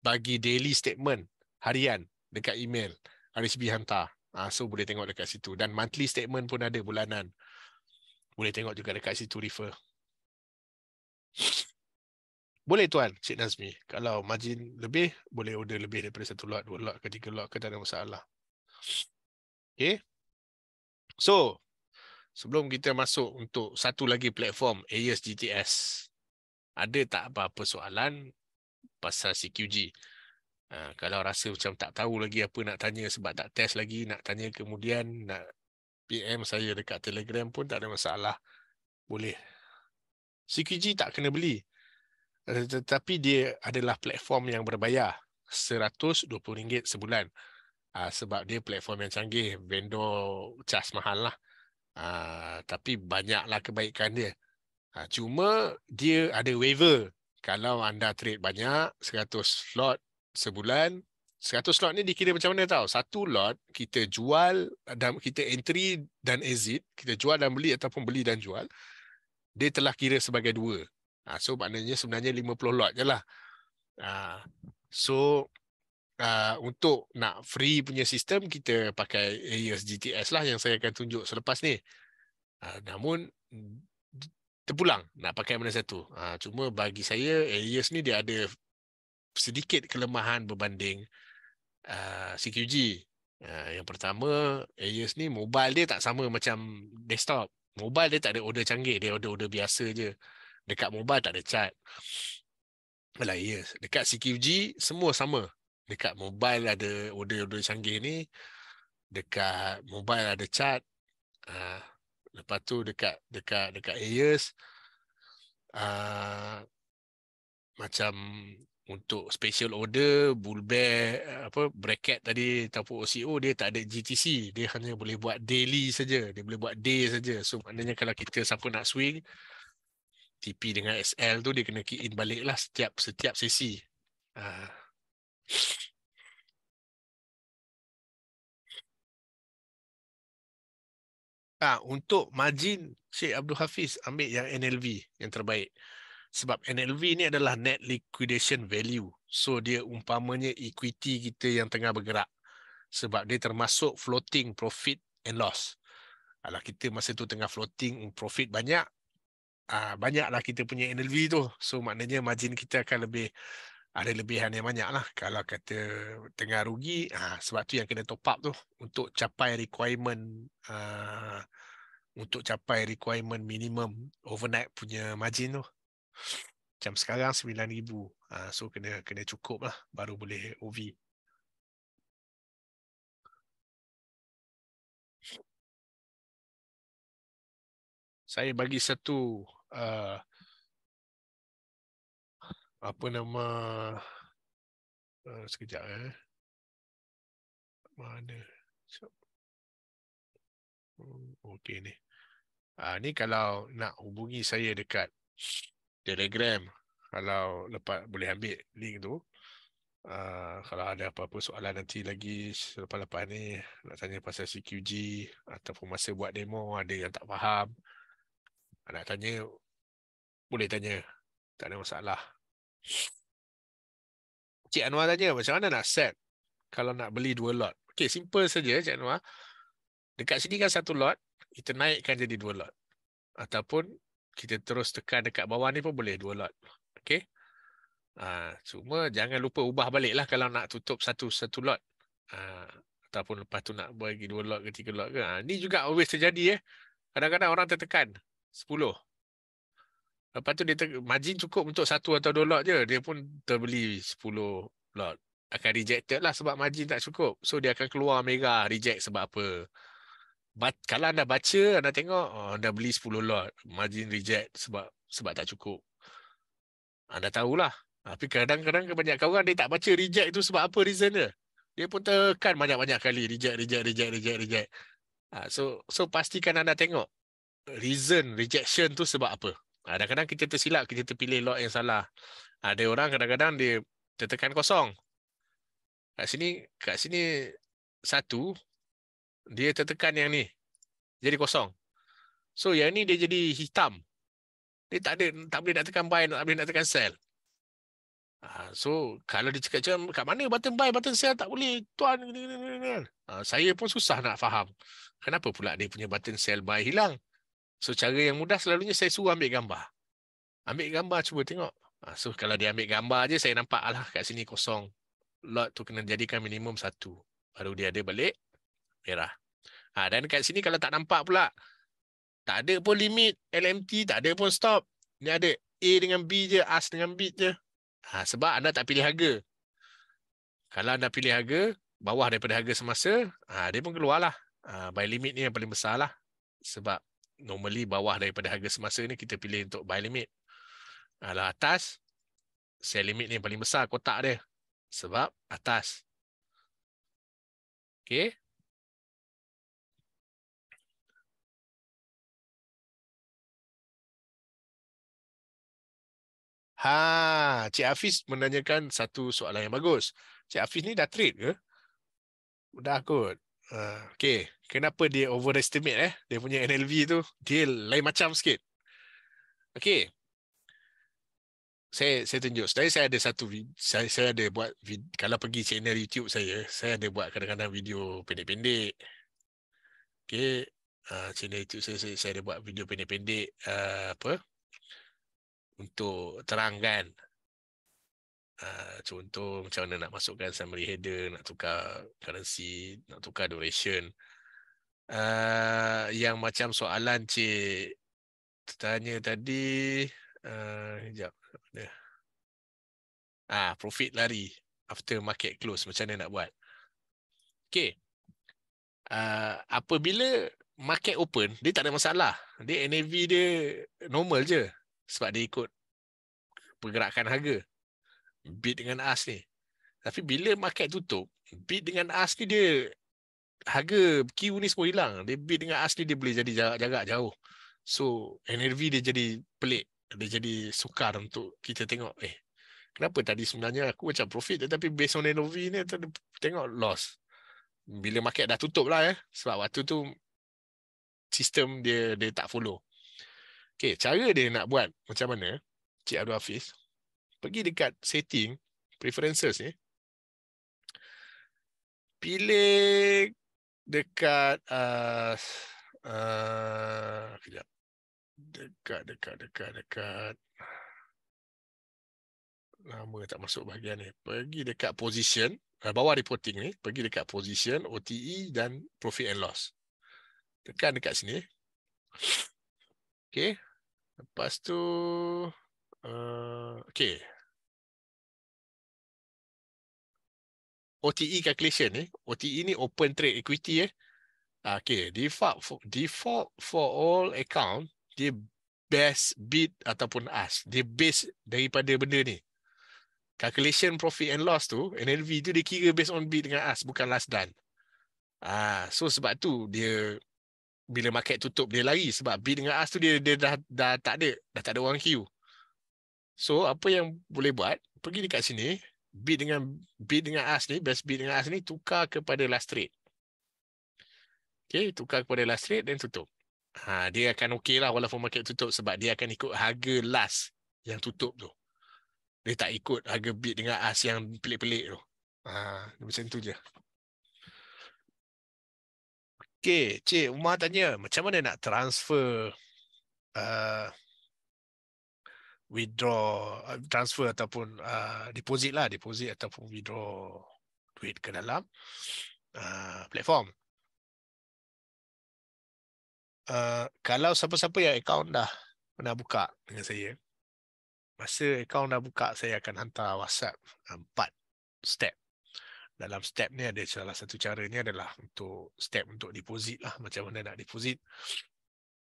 bagi daily statement harian dekat email RSB hantar uh, ah, so boleh tengok dekat situ dan monthly statement pun ada bulanan boleh tengok juga dekat situ refer boleh tuan, Cik Nazmi. Kalau margin lebih, boleh order lebih daripada satu lot, dua lot, ketiga lot, ke tak ada masalah. Okay. So, sebelum kita masuk untuk satu lagi platform, AES GTS, ada tak apa-apa soalan pasal CQG? Uh, ha, kalau rasa macam tak tahu lagi apa nak tanya sebab tak test lagi, nak tanya kemudian, nak PM saya dekat Telegram pun tak ada masalah. Boleh. CQG tak kena beli. Eh, tetapi dia adalah platform yang berbayar RM120 sebulan uh, sebab dia platform yang canggih vendor cas mahal lah uh, tapi banyaklah kebaikan dia uh, cuma dia ada waiver kalau anda trade banyak 100 slot sebulan 100 slot ni dikira macam mana tahu? satu lot kita jual dan kita entry dan exit kita jual dan beli ataupun beli dan jual dia telah kira sebagai dua Ha, so maknanya sebenarnya 50 lot je lah. Ha, so uh, untuk nak free punya sistem, kita pakai AES GTS lah yang saya akan tunjuk selepas ni. Ha, namun terpulang nak pakai mana satu. Ha, cuma bagi saya AES ni dia ada sedikit kelemahan berbanding uh, CQG. Uh, yang pertama, AES ni mobile dia tak sama macam desktop. Mobile dia tak ada order canggih, dia order order biasa je. Uh, Dekat mobile tak ada chat. Alah, ya. Yes. Dekat CQG, semua sama. Dekat mobile ada order-order canggih ni. Dekat mobile ada chat. Ha. Ah, lepas tu dekat dekat dekat Ayers. Ha. Macam untuk special order, bull bear, apa, bracket tadi, ataupun OCO, dia tak ada GTC. Dia hanya boleh buat daily saja. Dia boleh buat day saja. So, maknanya kalau kita siapa nak swing, TP dengan SL tu dia kena key in balik lah setiap setiap sesi. Uh. Ah ha, untuk margin Syed Abdul Hafiz ambil yang NLV yang terbaik. Sebab NLV ni adalah net liquidation value. So dia umpamanya equity kita yang tengah bergerak. Sebab dia termasuk floating profit and loss. Alah kita masa tu tengah floating profit banyak, uh, banyaklah kita punya NLV tu. So maknanya margin kita akan lebih ada lebihan yang banyak lah. Kalau kata tengah rugi, uh, sebab tu yang kena top up tu untuk capai requirement uh, untuk capai requirement minimum overnight punya margin tu. Macam sekarang RM9,000. Uh, so kena kena cukup lah baru boleh OV. Saya bagi satu uh, apa nama uh, sekejap eh mana hmm, okey ni uh, ni kalau nak hubungi saya dekat telegram kalau lepas boleh ambil link tu Uh, kalau ada apa-apa soalan nanti lagi selepas-lepas ni nak tanya pasal CQG ataupun masa buat demo ada yang tak faham nak tanya boleh tanya. Tak ada masalah. Cik Anwar tanya, macam mana nak set kalau nak beli dua lot? Okay, simple saja Cik Anwar. Dekat sini kan satu lot, kita naikkan jadi dua lot. Ataupun kita terus tekan dekat bawah ni pun boleh dua lot. Okay. Ha, cuma jangan lupa ubah balik lah kalau nak tutup satu-satu lot. Ha, ataupun lepas tu nak bagi dua lot ke tiga lot ke. Ha, ni juga always terjadi eh. Kadang-kadang orang tertekan. Sepuluh. Lepas tu dia ter- margin cukup untuk satu atau dua lot je. Dia pun terbeli 10 lot. Akan rejected lah sebab margin tak cukup. So dia akan keluar mega reject sebab apa. But, kalau anda baca, anda tengok, oh, anda beli 10 lot. Margin reject sebab sebab tak cukup. Anda tahulah. Tapi kadang-kadang kebanyakan orang dia tak baca reject tu sebab apa reason dia. Dia pun tekan banyak-banyak kali. Reject, reject, reject, reject, reject. Ha, so, so pastikan anda tengok reason rejection tu sebab apa. Ah, kadang-kadang kita tersilap, kita terpilih lot yang salah. Ah, ada orang kadang-kadang dia tertekan kosong. Kat sini, kat sini satu, dia tertekan yang ni. Jadi kosong. So yang ni dia jadi hitam. Dia tak ada, tak boleh nak tekan buy, tak boleh nak tekan sell. Ah, so kalau dia cakap macam, kat mana button buy, button sell tak boleh. Tuan, saya pun susah nak faham. Kenapa pula dia punya button sell buy hilang? So cara yang mudah selalunya saya suruh ambil gambar. Ambil gambar cuba tengok. Ha, so kalau dia ambil gambar aje saya nampak alah kat sini kosong. Lot tu kena jadikan minimum satu. Baru dia ada balik merah. Ha, dan kat sini kalau tak nampak pula. Tak ada pun limit LMT. Tak ada pun stop. Ni ada A dengan B je. As dengan B je. Ha, sebab anda tak pilih harga. Kalau anda pilih harga. Bawah daripada harga semasa. Ha, dia pun keluarlah. Ha, by limit ni yang paling besar lah. Sebab normally bawah daripada harga semasa ni kita pilih untuk buy limit. Kalau atas, sell limit ni paling besar kotak dia. Sebab atas. Okay. Ha, Cik Hafiz menanyakan satu soalan yang bagus. Cik Hafiz ni dah trade ke? Dah kot. Ah, okay. Kenapa dia overestimate eh? Dia punya NLV tu dia lain macam sikit. Okay. Saya saya tunjuk. Tadi saya ada satu video saya saya ada buat video. kalau pergi channel YouTube saya, saya ada buat kadang-kadang video pendek-pendek. Okay. Uh, ah, channel YouTube saya, saya, saya ada buat video pendek-pendek uh, apa? Untuk terangkan Ah, contoh macam mana nak masukkan summary header, nak tukar currency, nak tukar duration. Uh, yang macam soalan cik tanya tadi, uh, sekejap. Ah, profit lari after market close, macam mana nak buat? Okay. Uh, apabila market open, dia tak ada masalah. Dia NAV dia normal je sebab dia ikut pergerakan harga bid dengan ask ni. Tapi bila market tutup, bid dengan ask ni dia harga Q ni semua hilang. Dia bid dengan ask ni dia boleh jadi jarak-jarak jauh. So NRV dia jadi pelik. Dia jadi sukar untuk kita tengok eh kenapa tadi sebenarnya aku macam profit tetapi based on NRV ni tengok loss. Bila market dah tutup lah eh. Sebab waktu tu sistem dia dia tak follow. Okay, cara dia nak buat macam mana Cik Abdul Hafiz pergi dekat setting preferences ni pilih dekat a uh, uh, kejap dekat dekat dekat dekat nama tak masuk bahagian ni pergi dekat position uh, bawah reporting ni pergi dekat position OTE dan profit and loss tekan dekat sini okey lepas tu Uh, okay. OTE calculation ni, eh. OTE ni open trade equity eh. Ah, okay, default for, default for all account, dia best bid ataupun ask. Dia base daripada benda ni. Calculation profit and loss tu, NLV tu dia kira based on bid dengan ask, bukan last done. Ah, so sebab tu dia bila market tutup dia lari sebab bid dengan ask tu dia, dia dah dah tak ada, dah tak ada orang queue. So apa yang boleh buat, pergi dekat sini, B dengan B dengan AS ni, best B dengan AS ni tukar kepada last trade. Okay, tukar kepada last trade dan tutup. Ha, dia akan okey lah walaupun market tutup sebab dia akan ikut harga last yang tutup tu. Dia tak ikut harga bid dengan AS yang pelik-pelik tu. Ha, macam tu je. Okay, Cik Umar tanya, macam mana nak transfer uh, withdraw uh, transfer ataupun uh, deposit lah deposit ataupun withdraw duit ke dalam uh, platform. Uh, kalau siapa-siapa yang account dah pernah buka dengan saya, masa account dah buka saya akan hantar WhatsApp uh, empat step. Dalam step ni ada salah satu caranya adalah untuk step untuk deposit lah macam mana nak deposit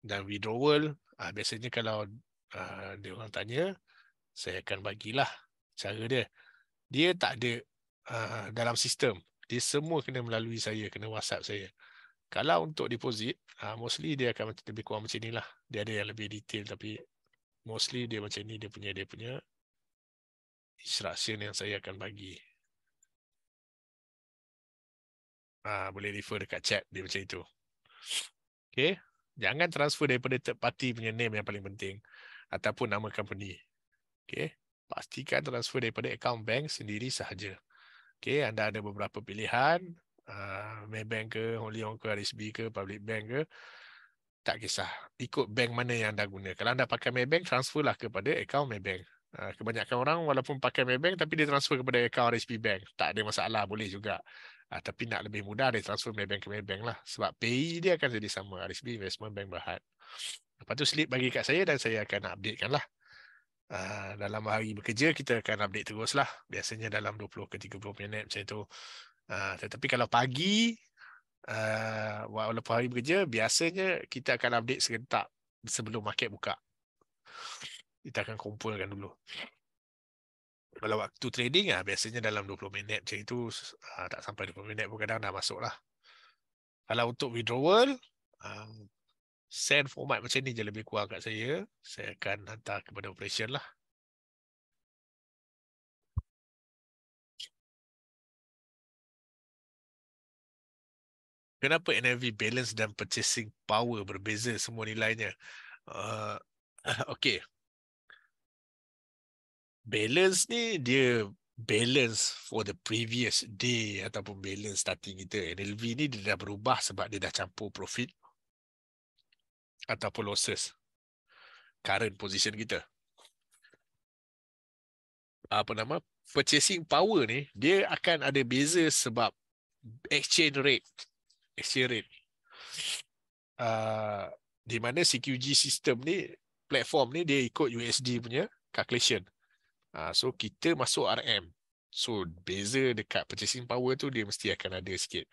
dan withdrawal uh, biasanya kalau Ah, dia orang tanya, saya akan bagilah cara dia. Dia tak ada uh, dalam sistem. Dia semua kena melalui saya, kena WhatsApp saya. Kalau untuk deposit, uh, mostly dia akan lebih kurang macam inilah. Dia ada yang lebih detail tapi mostly dia macam ni dia punya dia punya instruction yang saya akan bagi. Ah uh, boleh refer dekat chat dia macam itu. Okay. Jangan transfer daripada third party punya name yang paling penting ataupun nama company. Okay. Pastikan transfer daripada account bank sendiri sahaja. Okay. Anda ada beberapa pilihan. Uh, ah, Maybank ke, Holy Hong ke, RSB ke, Public Bank ke. Tak kisah. Ikut bank mana yang anda guna. Kalau anda pakai Maybank, transferlah kepada akaun Maybank. Uh, ah, kebanyakan orang walaupun pakai Maybank tapi dia transfer kepada akaun RSB Bank. Tak ada masalah, boleh juga. Uh, tapi nak lebih mudah, dia transfer Maybank ke Maybank lah. Sebab PI dia akan jadi sama, RSB Investment Bank Berhad. Lepas tu slip bagi kat saya dan saya akan updatekan lah. Uh, ah, dalam hari bekerja kita akan update terus lah. Biasanya dalam 20 ke 30 minit macam tu. Uh, tetapi kalau pagi, uh, walaupun hari bekerja, biasanya kita akan update serentak sebelum market buka. Kita akan kumpulkan dulu. Kalau waktu trading lah, biasanya dalam 20 minit macam tu uh, tak sampai 20 minit pun kadang dah masuk lah. Kalau untuk withdrawal, uh, send format macam ni je lebih kurang kat saya. Saya akan hantar kepada operation lah. Kenapa NAV balance dan purchasing power berbeza semua nilainya? Uh, (laughs) okay. Balance ni dia balance for the previous day ataupun balance starting kita. NLV ni dia dah berubah sebab dia dah campur profit ataupun losses current position kita. Apa nama? Purchasing power ni, dia akan ada beza sebab exchange rate. Exchange rate. Uh, di mana CQG system ni, platform ni dia ikut USD punya calculation. Uh, so kita masuk RM. So beza dekat purchasing power tu dia mesti akan ada sikit.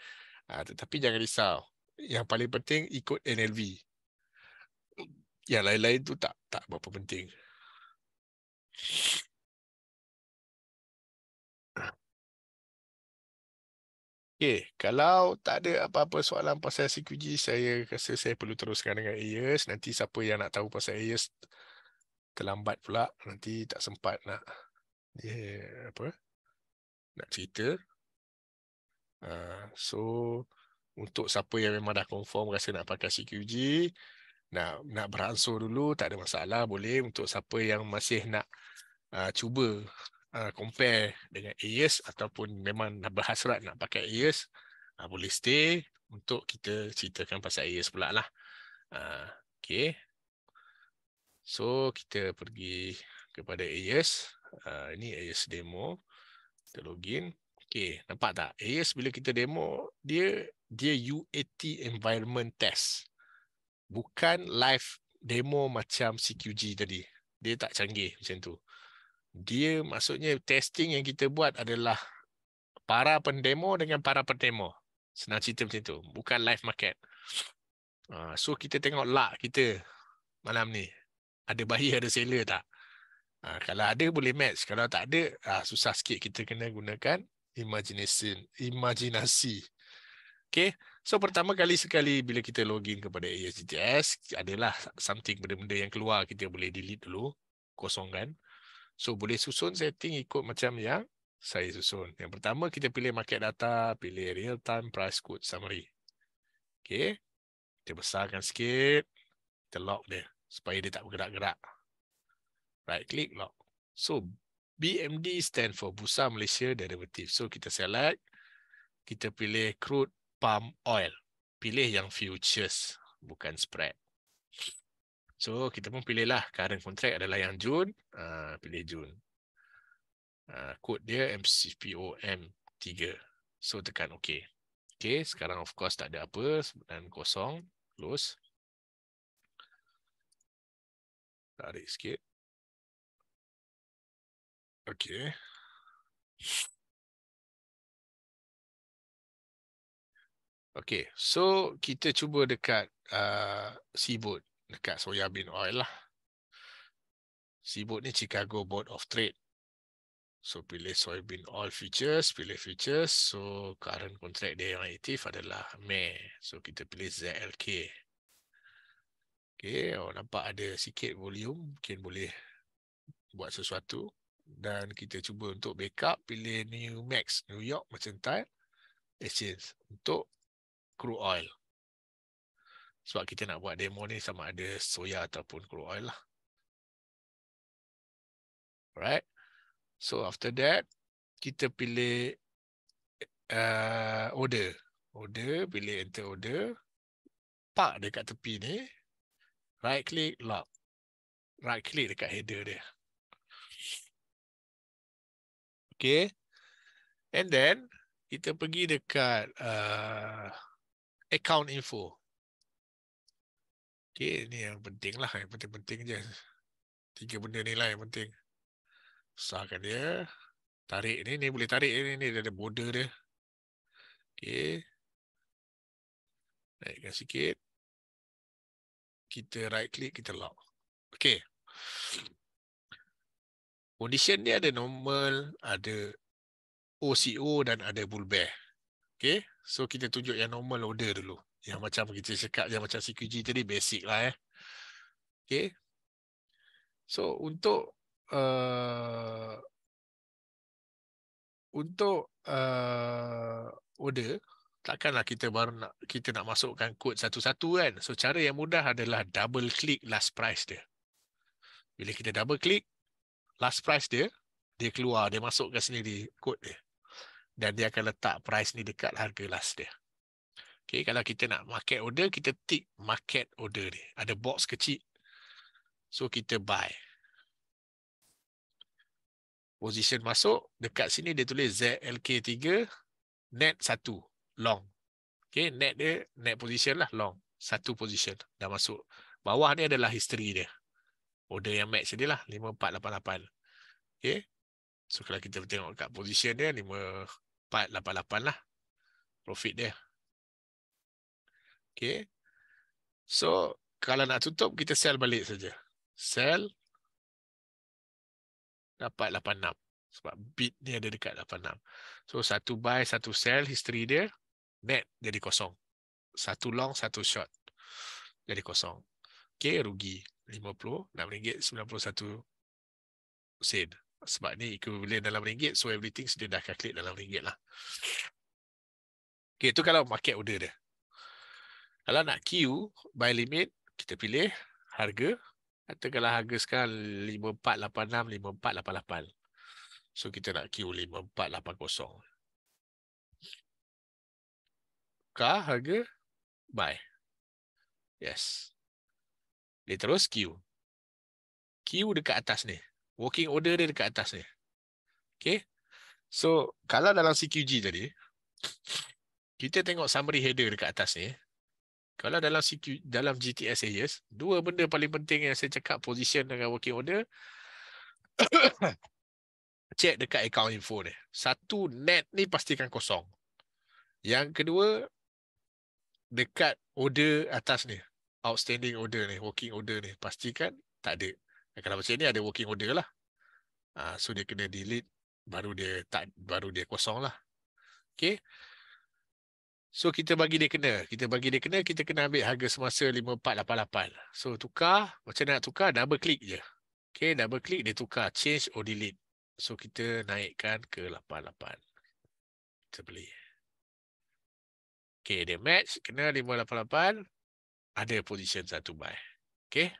Uh, tetapi jangan risau. Yang paling penting ikut NLV yang lain-lain tu tak tak berapa penting. Okey, kalau tak ada apa-apa soalan pasal CQG, saya rasa saya perlu teruskan dengan AES. Nanti siapa yang nak tahu pasal AES terlambat pula, nanti tak sempat nak yeah, apa? Nak cerita. Uh, so untuk siapa yang memang dah confirm rasa nak pakai CQG, nak nak beransur dulu tak ada masalah boleh untuk siapa yang masih nak uh, cuba uh, compare dengan AES ataupun memang nak berhasrat nak pakai AES uh, ah, boleh stay untuk kita ceritakan pasal AES pula lah. Uh, okay. So kita pergi kepada AES. Uh, ini AES demo. Kita login. Okay, nampak tak? AES bila kita demo, dia dia UAT environment test bukan live demo macam CQG tadi. Dia tak canggih macam tu. Dia maksudnya testing yang kita buat adalah para pendemo dengan para pendemo. Senang cerita macam tu. Bukan live market. Ah, so kita tengok lah kita malam ni. Ada buyer, (laughs) ada seller tak? Ah, kalau ada boleh match. Kalau tak ada, ah, susah sikit kita kena gunakan imagination, imajinasi. Okay. So pertama kali sekali bila kita login kepada ASGTS, adalah something benda-benda yang keluar kita boleh delete dulu, kosongkan. So boleh susun setting ikut macam yang saya susun. Yang pertama kita pilih market data, pilih real time price quote summary. Okay. Kita besarkan sikit, kita lock dia supaya dia tak bergerak-gerak. Right click lock. So BMD stand for Bursa Malaysia Derivative. So kita select, kita pilih crude palm oil. Pilih yang futures, bukan spread. So, kita pun pilihlah. Current contract adalah yang Jun. Uh, ah, pilih Jun. Kod ah, uh, dia MCPOM3. So, tekan OK. OK, sekarang of course tak ada apa. Dan kosong. Close. Tarik sikit. Okay. OK. Okay, so kita cuba dekat uh, Seaboard, dekat Soya Bean Oil lah. Seaboard ni Chicago Board of Trade. So, pilih Soya Bean Oil Futures, pilih Futures. So, current contract dia yang aktif adalah May. So, kita pilih ZLK. Okay, oh, nampak ada sikit volume. Mungkin boleh buat sesuatu. Dan kita cuba untuk backup, pilih New Max, New York Merchantile Exchange. Untuk crude oil. Sebab kita nak buat demo ni sama ada soya ataupun crude oil lah. Alright. So after that, kita pilih uh, order. Order, pilih enter order. Park dekat tepi ni. Right click, lock. Right click dekat header dia. Okay. And then, kita pergi dekat uh, account info. Okay, ini yang penting lah. Yang penting-penting je. Tiga benda ni lah yang penting. Besarkan dia. Tarik ni, ni boleh tarik ni. Ni ada border dia. Okay. Naikkan sikit. Kita right click, kita lock. Okay. Condition ni ada normal, ada OCO dan ada bull bear. Okay. So kita tunjuk yang normal order dulu. Yang macam kita cakap, yang macam CQG tadi basic lah eh. Okay. So untuk uh, untuk uh, order, takkanlah kita baru nak kita nak masukkan kod satu-satu kan. So cara yang mudah adalah double click last price dia. Bila kita double click last price dia, dia keluar, dia masukkan sendiri kod dia dan dia akan letak price ni dekat harga last dia. Okay, kalau kita nak market order, kita tick market order ni. Ada box kecil. So, kita buy. Position masuk. Dekat sini dia tulis ZLK3 net 1 long. Okay, net dia, net position lah long. Satu position dah masuk. Bawah ni adalah history dia. Order yang max dia lah, 5488. Okay. So, kalau kita tengok kat position dia, 5, 488 lah profit dia. Okay. So, kalau nak tutup, kita sell balik saja. Sell. Dapat 86. Sebab bid ni ada dekat 86. So, satu buy, satu sell, history dia, net jadi kosong. Satu long, satu short. Jadi kosong. Okay, rugi. RM56.91 sen sebab ni equivalent dalam ringgit so everything dia dah calculate dalam ringgit lah okay tu kalau market order dia kalau nak queue buy limit kita pilih harga Atau kalau harga sekarang 5486 5488 so kita nak queue 5480 Kah harga buy yes dia terus queue queue dekat atas ni 5486 working order dia dekat atas dia. Okay. So, kalau dalam CQG tadi, kita tengok summary header dekat atas ni. Kalau dalam CQ, dalam GTS AES, dua benda paling penting yang saya cakap, position dengan working order, (coughs) check dekat account info ni. Satu, net ni pastikan kosong. Yang kedua, dekat order atas ni, outstanding order ni, working order ni, pastikan tak ada. Kalau macam ni ada working order lah. Uh, so dia kena delete baru dia tak baru dia kosong lah. Okay. So kita bagi dia kena. Kita bagi dia kena. Kita kena ambil harga semasa 5488. So tukar. Macam nak tukar? Double click je. Okay. Double click dia tukar. Change or delete. So kita naikkan ke 88. Kita beli. Okay. Dia match. Kena 588. Ada position satu buy. Okay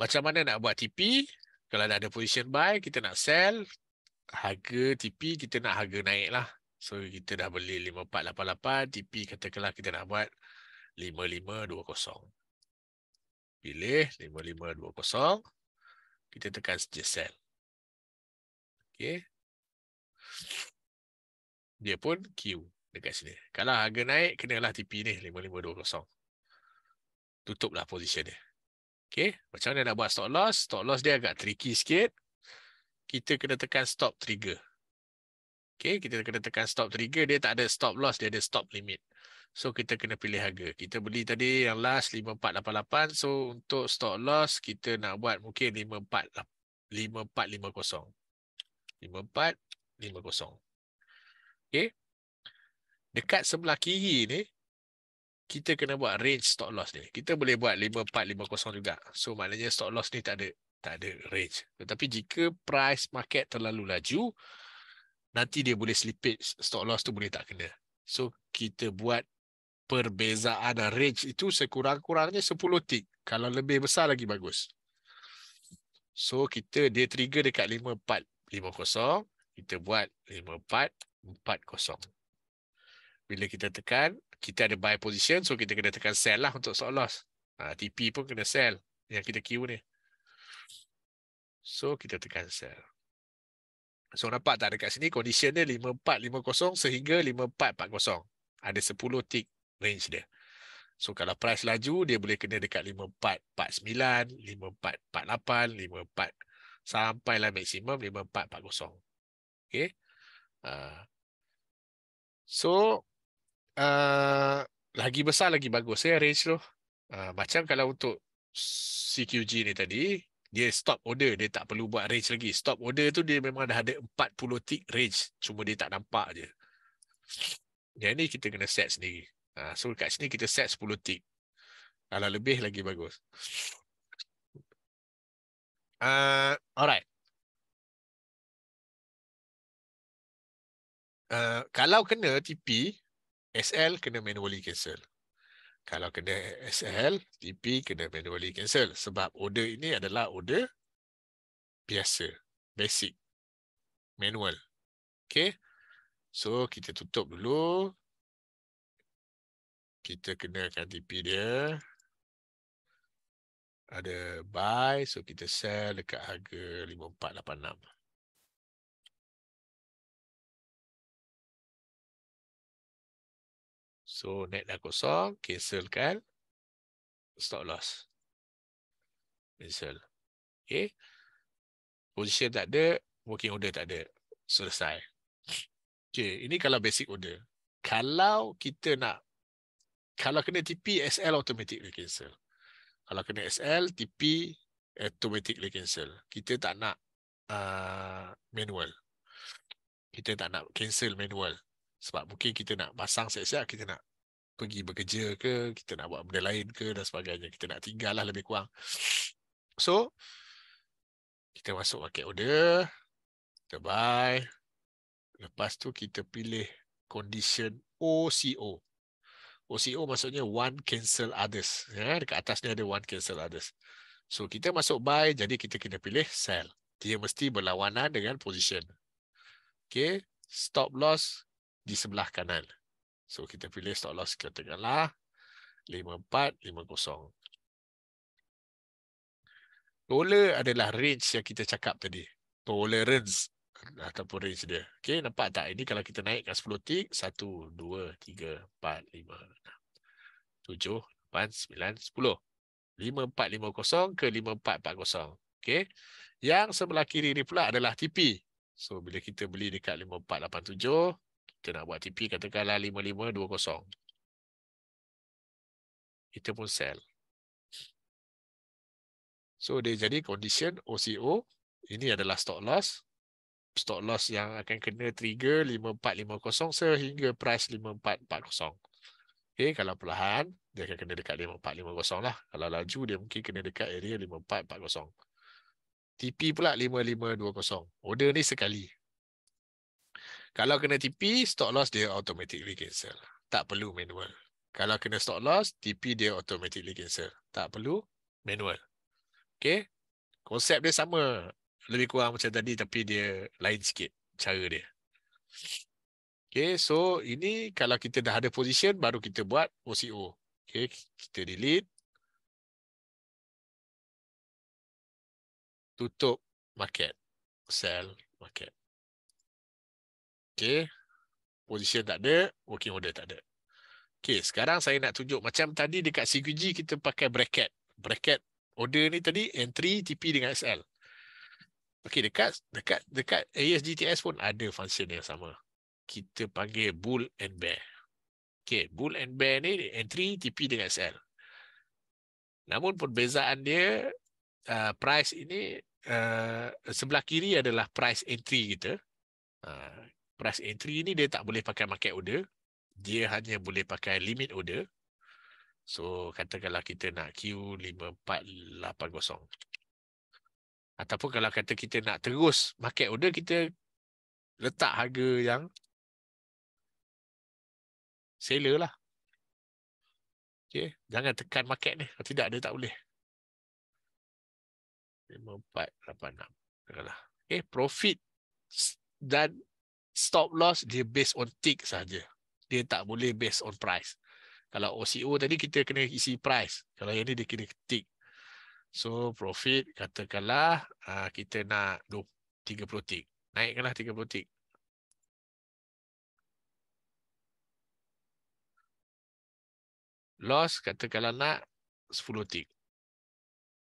macam mana nak buat TP kalau dah ada position buy kita nak sell harga TP kita nak harga naik lah so kita dah beli 5488 TP katakanlah kita nak buat 5520 pilih 5520 kita tekan suggest sell okay dia pun Q dekat sini kalau harga naik kenalah TP ni 5520 tutuplah position dia Okay. Macam mana nak buat stop loss? Stop loss dia agak tricky sikit. Kita kena tekan stop trigger. Okay. Kita kena tekan stop trigger. Dia tak ada stop loss. Dia ada stop limit. So, kita kena pilih harga. Kita beli tadi yang last 5488. So, untuk stop loss, kita nak buat mungkin 5450. 5450. Okay. Dekat sebelah kiri ni, kita kena buat range stop loss ni. Kita boleh buat 5450 juga. So maknanya stop loss ni tak ada tak ada range. Tetapi jika price market terlalu laju, nanti dia boleh slippage, stop loss tu boleh tak kena. So kita buat perbezaan range itu sekurang-kurangnya 10 tick. Kalau lebih besar lagi bagus. So kita dia trigger dekat 5450, kita buat 5440. Bila kita tekan kita ada buy position so kita kena tekan sell lah untuk stop loss. Ha, TP pun kena sell yang kita queue ni. So kita tekan sell. So nampak tak dekat sini condition dia 5450 sehingga 5440. Ada 10 tick range dia. So kalau price laju dia boleh kena dekat 5449, 5448, 54 lah maksimum 5440. Okay. Uh, so Eh, lagi besar lagi bagus ya range tu. Uh, macam kalau untuk CQG ni tadi, dia stop order, dia tak perlu buat range lagi. Stop order tu dia memang dah ada 40 tick range, cuma dia tak nampak je. Yang ni kita kena set sendiri. Uh, so kat sini kita set 10 tick. Kalau lebih lagi bagus. Uh, alright. Uh, kalau kena TP, SL kena manually cancel. Kalau kena SL, TP kena manually cancel. Sebab order ini adalah order biasa. Basic. Manual. Okay. So, kita tutup dulu. Kita kena kenakan TP dia. Ada buy. So, kita sell dekat harga 5486. So net dah kosong, cancelkan stop loss. Cancel. Okay. Position tak ada, working order tak ada. Selesai. Okay, ini kalau basic order. Kalau kita nak, kalau kena TP, SL automatically cancel. Kalau kena SL, TP automatically cancel. Kita tak nak uh, manual. Kita tak nak cancel manual. Sebab mungkin kita nak pasang siap-siap, kita nak pergi bekerja ke, kita nak buat benda lain ke dan sebagainya. Kita nak tinggal lah lebih kurang. So, kita masuk market order. Kita buy. Lepas tu kita pilih condition OCO. OCO maksudnya one cancel others. Ya, dekat atas ni ada one cancel others. So, kita masuk buy. Jadi, kita kena pilih sell. Dia mesti berlawanan dengan position. Okay. Stop loss di sebelah kanan. So kita pilih stop loss katakanlah 5450. Toler adalah range yang kita cakap tadi. Tolerance ataupun range dia. Okey, nampak tak? Ini kalau kita naik naikkan 10 tick, 1, 2, 3, 4, 5, 6, 7, 8, 9, 10. 5450 ke 5440. Okey. Yang sebelah kiri ni pula adalah TP. So, bila kita beli dekat 5487, kita nak buat TP katakanlah 5520. Kita pun sell. So dia jadi condition OCO. Ini adalah stop loss. stop loss yang akan kena trigger 5450 sehingga price 5440. Okay, eh, kalau perlahan, dia akan kena dekat 5450 lah. Kalau laju, dia mungkin kena dekat area 5440. TP pula 5520. Order ni sekali. Kalau kena TP, stop loss dia automatically cancel. Tak perlu manual. Kalau kena stop loss, TP dia automatically cancel. Tak perlu manual. Okay. Konsep dia sama. Lebih kurang macam tadi tapi dia lain sikit cara dia. Okay. So, ini kalau kita dah ada position, baru kita buat OCO. Okay. Kita delete. Tutup market. Sell market. Okey, Position tak ada, working order tak ada. Okey, sekarang saya nak tunjuk. Macam tadi dekat CQG, kita pakai bracket. Bracket order ni tadi, entry, TP dengan SL. Okey, dekat dekat dekat ASGTS pun ada function yang sama. Kita panggil bull and bear. Okey, bull and bear ni entry, TP dengan SL. Namun perbezaan dia, uh, price ini, uh, sebelah kiri adalah price entry kita. Uh, price entry ni dia tak boleh pakai market order. Dia hanya boleh pakai limit order. So katakanlah kita nak Q5480. Ataupun kalau kata kita nak terus market order kita letak harga yang seller lah. Okay. Jangan tekan market ni. Kalau tidak dia tak boleh. 5486. Katakanlah. Okay, profit dan stop loss dia based on tick saja. Dia tak boleh based on price. Kalau OCO tadi kita kena isi price. Kalau yang ni dia kena tick. So profit katakanlah uh, kita nak 20, 30 tick. Naikkanlah 30 tick. Loss katakanlah nak 10 tick.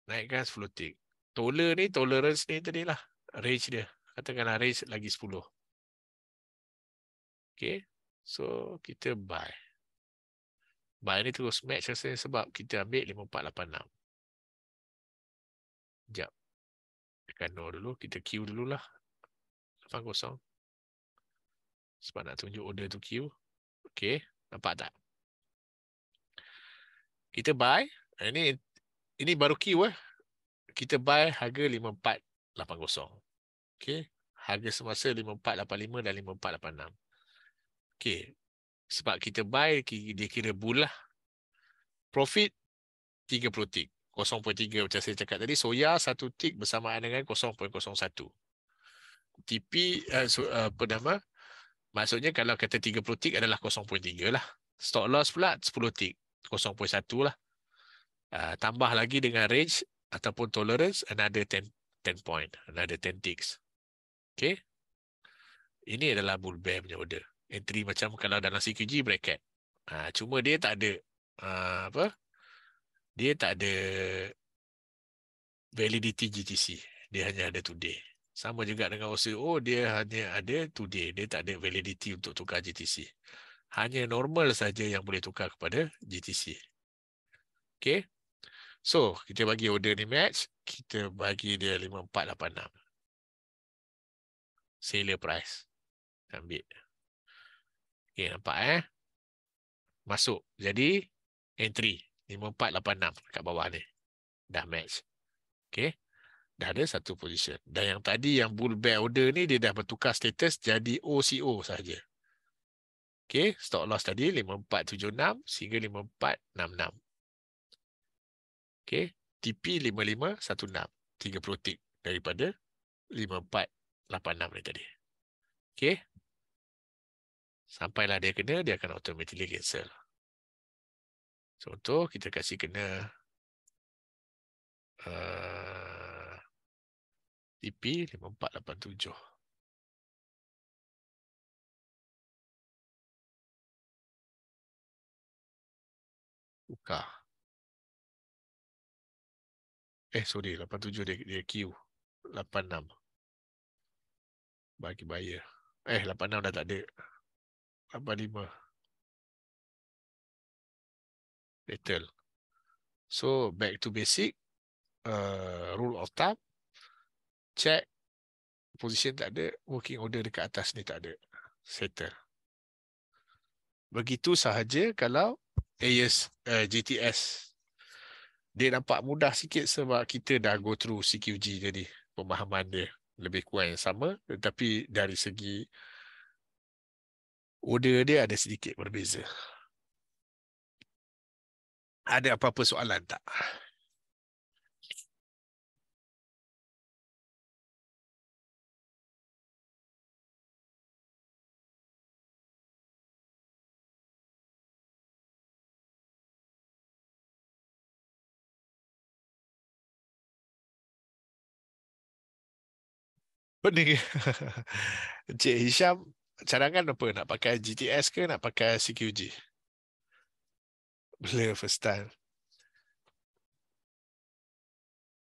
Naikkan 10 tick. Toler ni tolerance ni tadi lah. Range dia. Katakanlah range lagi 10. Okay. So, kita buy. Buy ni terus match rasanya sebab kita ambil 5486. Sekejap. Tekan no dulu. Kita queue dulu lah. 80. Sebab nak tunjuk order tu queue. Okay. Nampak tak? Kita buy. Ini eh, ini baru queue eh. Kita buy harga 5480. Okay. Harga semasa 5485 dan 5486. Okay. Sebab kita buy, dia kira bulah. Profit, 30 tick, 0.3 macam saya cakap tadi. Soya, 1 tick bersamaan dengan 0.01. TP, uh, so, uh, apa nama? Maksudnya kalau kata 30 tick adalah 0.3 lah. Stock loss pula, 10 tick, 0.1 lah. Uh, tambah lagi dengan range ataupun tolerance, another 10, 10 point. Another 10 ticks. Okay. Ini adalah bull bear punya order entry macam kalau dalam CQG bracket. Ha, cuma dia tak ada uh, apa? Dia tak ada validity GTC. Dia hanya ada today. Sama juga dengan oh dia hanya ada today. Dia tak ada validity untuk tukar GTC. Hanya normal saja yang boleh tukar kepada GTC. Okay. So, kita bagi order ni match. Kita bagi dia 5486. Sale price. Ambil. Okey, nampak eh. Masuk. Jadi, entry. 5486 kat bawah ni. Dah match. Okey. Dah ada satu position. Dan yang tadi, yang bull bear order ni, dia dah bertukar status jadi OCO saja, Okey. Stock loss tadi, 5476 sehingga 5466. Okey. TP 5516. 30 tick daripada 5486 ni tadi. Okey. Sampailah dia kena, dia akan automatically cancel. Contoh, kita kasih kena uh, TP 5487. Buka. Eh, sorry. 87 dia, dia Q. 86. Bagi bayar. Eh, 86 dah tak ada abad lima. Little. So back to basic. Uh, rule of thumb. Check. Position tak ada. Working order dekat atas ni tak ada. Settle. Begitu sahaja kalau AS, uh, eh, GTS. Dia nampak mudah sikit sebab kita dah go through CQG jadi pemahaman dia lebih kurang yang sama tetapi dari segi order dia ada sedikit berbeza. Ada apa-apa soalan tak? Pening. (laughs) Encik Hisham cadangan apa nak pakai GTS ke nak pakai CQG bila first time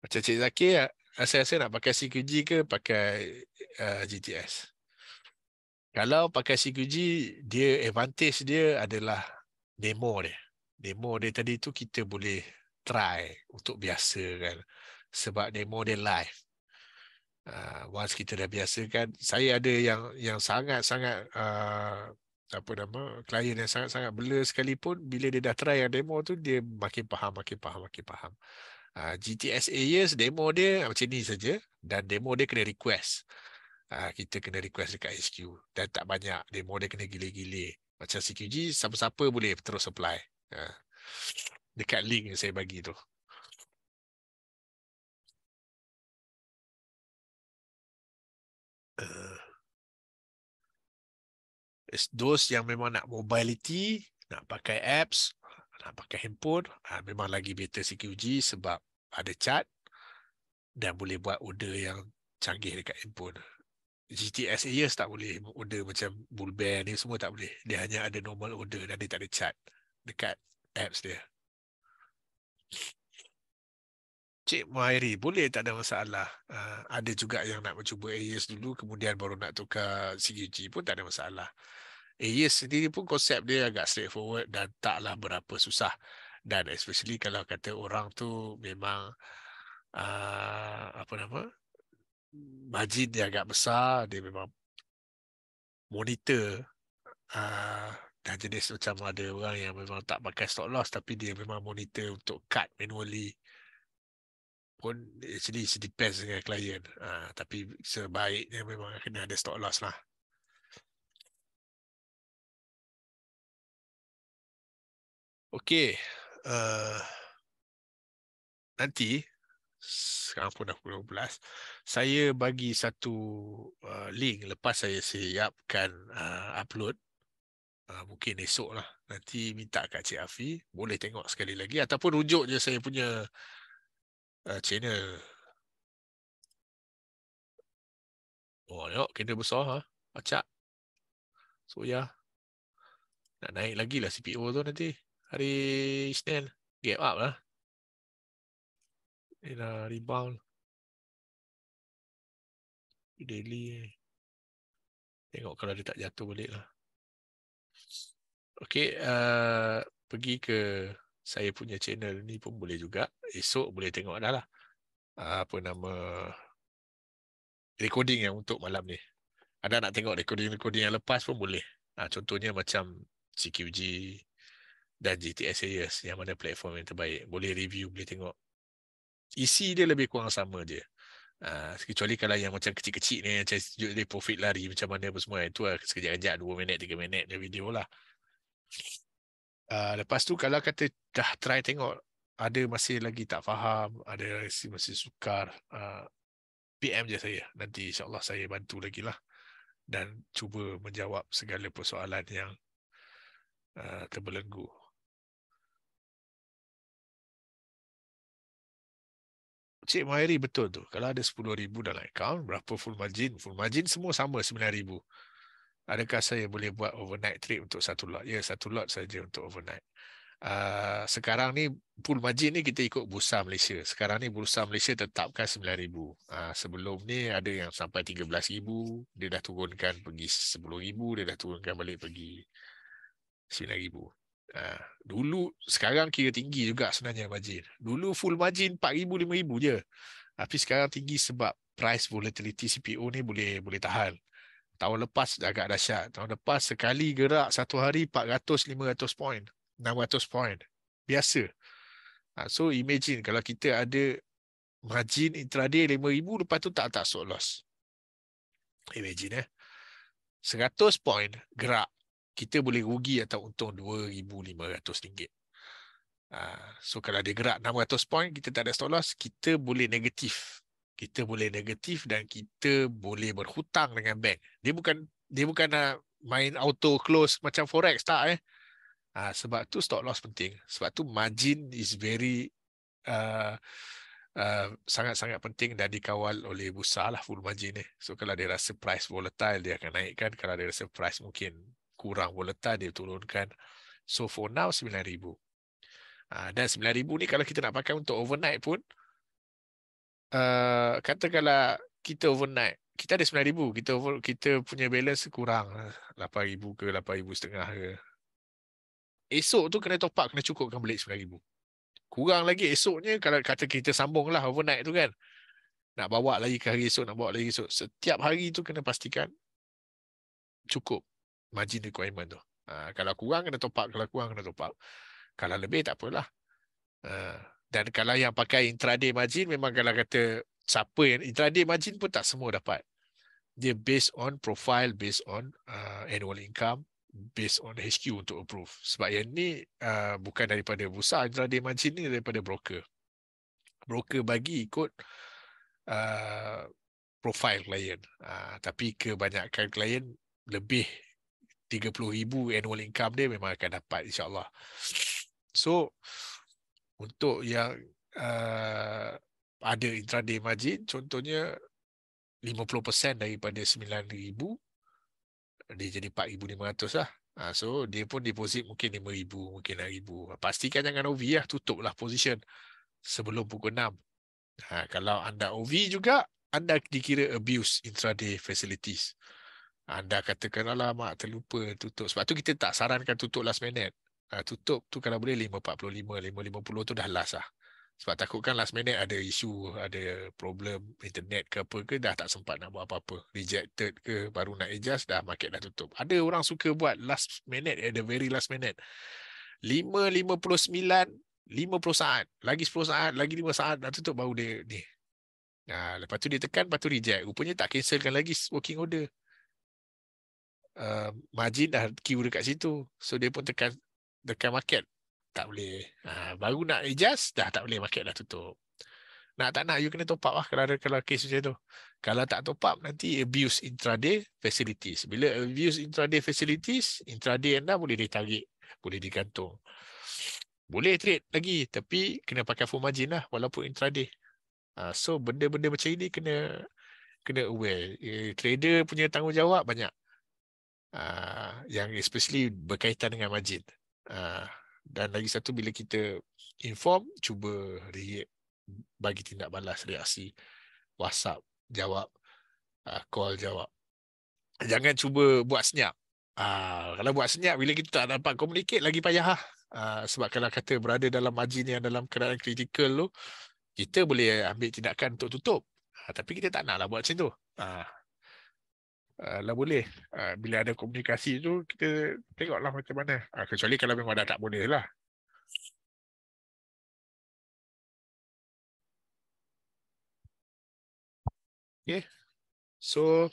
macam Cik Zaki ya, rasa-rasa nak pakai CQG ke pakai uh, GTS kalau pakai CQG dia advantage dia adalah demo dia demo dia tadi tu kita boleh try untuk biasa kan sebab demo dia live uh, once kita dah biasakan saya ada yang yang sangat-sangat uh, apa nama klien yang sangat-sangat blur sekalipun bila dia dah try yang demo tu dia makin faham makin faham makin faham uh, ah, GTSA years demo dia macam ni saja dan demo dia kena request uh, kita kena request dekat HQ dan tak banyak demo dia kena gile-gile macam CQG siapa-siapa boleh terus apply uh, dekat link yang saya bagi tu It's eh, those yang memang nak mobility, nak pakai apps, nak pakai handphone, uh, memang lagi better CQG sebab ada chat dan boleh buat order yang canggih dekat handphone. GTS Ayers tak boleh order macam Bullbear ni semua tak boleh. Dia hanya ada normal order dan dia tak ada chat dekat apps dia. Cik Muhairi boleh tak ada masalah. Uh, ada juga yang nak mencuba AES dulu kemudian baru nak tukar CUG pun tak ada masalah. AES sendiri pun konsep dia agak straightforward dan taklah berapa susah. Dan especially kalau kata orang tu memang uh, apa nama margin dia agak besar, dia memang monitor uh, dan jenis macam ada orang yang memang tak pakai stop loss tapi dia memang monitor untuk cut manually pun actually it depends dengan client. Ha, tapi sebaiknya memang kena ada stock loss lah. Okay. Uh, eh, nanti, sekarang pun dah 12, saya bagi satu uh, link lepas saya siapkan uh, upload. Uh, mungkin esok lah. Nanti minta kat Cik Afi. Boleh tengok sekali lagi. Ataupun rujuk je saya punya uh, eh, channel, Oh, tengok kena besar ha. Acak. So ya. Nak naik lagi lah CPO tu nanti. Hari Isnin gap up lah. Ha. Ini dah rebound. Daily. Tengok kalau dia tak jatuh balik lah. Okay. Uh, eh, pergi ke saya punya channel ni pun boleh juga. Esok boleh tengok dah lah. Ah, apa nama recording yang untuk malam ni. Ada nak tengok recording-recording yang lepas pun boleh. Ha, contohnya macam CQG dan GTS Ayers yang mana platform yang terbaik. Boleh review, boleh tengok. Isi dia lebih kurang sama je. Ha, kecuali kalau yang macam kecil-kecil ni macam dia profit lari macam mana apa semua itu lah sekejap-kejap 2 minit 3 minit dia video lah Ah, lepas tu kalau kata dah try tengok ada masih lagi tak faham, ada masih, masih sukar, uh, ah, PM je saya. Nanti insyaAllah saya bantu lagi lah. Dan cuba menjawab segala persoalan yang uh, terbelenggu. Cik Mahiri betul tu. Kalau ada RM10,000 dalam akaun, berapa full margin? Full margin semua sama RM9,000 adakah saya boleh buat overnight trip untuk satu lot? Ya, satu lot saja untuk overnight. Uh, sekarang ni pool margin ni kita ikut bursa Malaysia. Sekarang ni bursa Malaysia tetapkan 9000. Uh, ah, sebelum ni ada yang sampai 13000, dia dah turunkan pergi 10000, dia dah turunkan balik pergi 9000. Uh, ah, dulu sekarang kira tinggi juga sebenarnya margin. Dulu full margin 4000 5000 je. Tapi sekarang tinggi sebab price volatility CPO ni boleh boleh tahan tahun lepas dah agak dahsyat. Tahun lepas sekali gerak satu hari 400-500 point. 600 point. Biasa. Ha, so imagine kalau kita ada margin intraday 5,000 lepas tu tak tak stop loss. Imagine eh. 100 point gerak kita boleh rugi atau untung 2,500 ringgit. Ha, so kalau dia gerak 600 point kita tak ada stop loss kita boleh negatif kita boleh negatif dan kita boleh berhutang dengan bank. Dia bukan dia bukan nak main auto close macam forex tak eh. Ha, sebab tu stop loss penting. Sebab tu margin is very sangat-sangat uh, uh, penting dan dikawal oleh bursa lah full margin ni. Eh. So kalau dia rasa price volatile dia akan naikkan. Kalau dia rasa price mungkin kurang volatile dia turunkan. So for now 9,000. Ha, ah, dan 9,000 ni kalau kita nak pakai untuk overnight pun uh, eh, katakanlah kita overnight kita ada 9000 kita over, kita punya balance kurang lah. lapan ribu ke lapan ribu setengah ke esok tu kena top up kena cukupkan balik ribu. kurang lagi esoknya kalau kata kita sambung lah overnight tu kan nak bawa lagi ke hari esok nak bawa lagi esok setiap hari tu kena pastikan cukup margin requirement tu ha, kalau kurang kena top up kalau kurang kena top up kalau lebih tak apalah ha, dan kalau yang pakai intraday margin memang kalau kata siapa yang intraday margin pun tak semua dapat. Dia based on profile, based on uh, annual income, based on HQ untuk approve. Sebab yang ni uh, bukan daripada Bursa intraday margin ni daripada broker. Broker bagi ikut uh, profile klien. Uh, tapi kebanyakan klien lebih 30,000 annual income dia memang akan dapat insyaAllah. So, untuk yang uh, ada intraday margin contohnya 50% daripada 9000 dia jadi 4500 lah ha, so dia pun deposit mungkin 5000 mungkin 6000 ah, pastikan jangan OV lah tutup lah position sebelum pukul 6 ha, kalau anda OV juga anda dikira abuse intraday facilities anda katakan alamak terlupa tutup sebab tu kita tak sarankan tutup last minute uh, tutup tu kalau boleh 5.45, 5.50 tu dah last lah. Sebab takutkan last minute ada isu, ada problem internet ke apa ke, dah tak sempat nak buat apa-apa. Rejected ke, baru nak adjust, dah market dah tutup. Ada orang suka buat last minute, at the very last minute. 5.59, 50 saat. Lagi 10 saat, lagi 5 saat, dah tutup baru dia ni. Nah, lepas tu dia tekan, lepas tu reject. Rupanya tak cancelkan lagi working order. Uh, margin dah queue dekat situ. So dia pun tekan dekat market tak boleh ha, baru nak adjust dah tak boleh market dah tutup nak tak nak you kena top up lah kalau ada kalau case macam tu kalau tak top up nanti abuse intraday facilities bila abuse intraday facilities intraday anda boleh ditarik boleh digantung boleh trade lagi tapi kena pakai full margin lah walaupun intraday ha, so benda-benda macam ini kena kena aware eh, trader punya tanggungjawab banyak Uh, yang especially berkaitan dengan margin Ah, dan lagi satu bila kita inform cuba react bagi tindak balas reaksi WhatsApp jawab uh, call jawab jangan cuba buat senyap uh, kalau buat senyap bila kita tak dapat communicate lagi payah lah. uh, sebab kalau kata berada dalam margin yang dalam keadaan kritikal tu kita boleh ambil tindakan untuk tutup uh, tapi kita tak naklah buat macam tu uh, Ah, lah boleh. Uh, bila ada komunikasi tu, kita tengoklah macam mana. Uh, kecuali kalau memang dah tak boleh lah. Okay. So,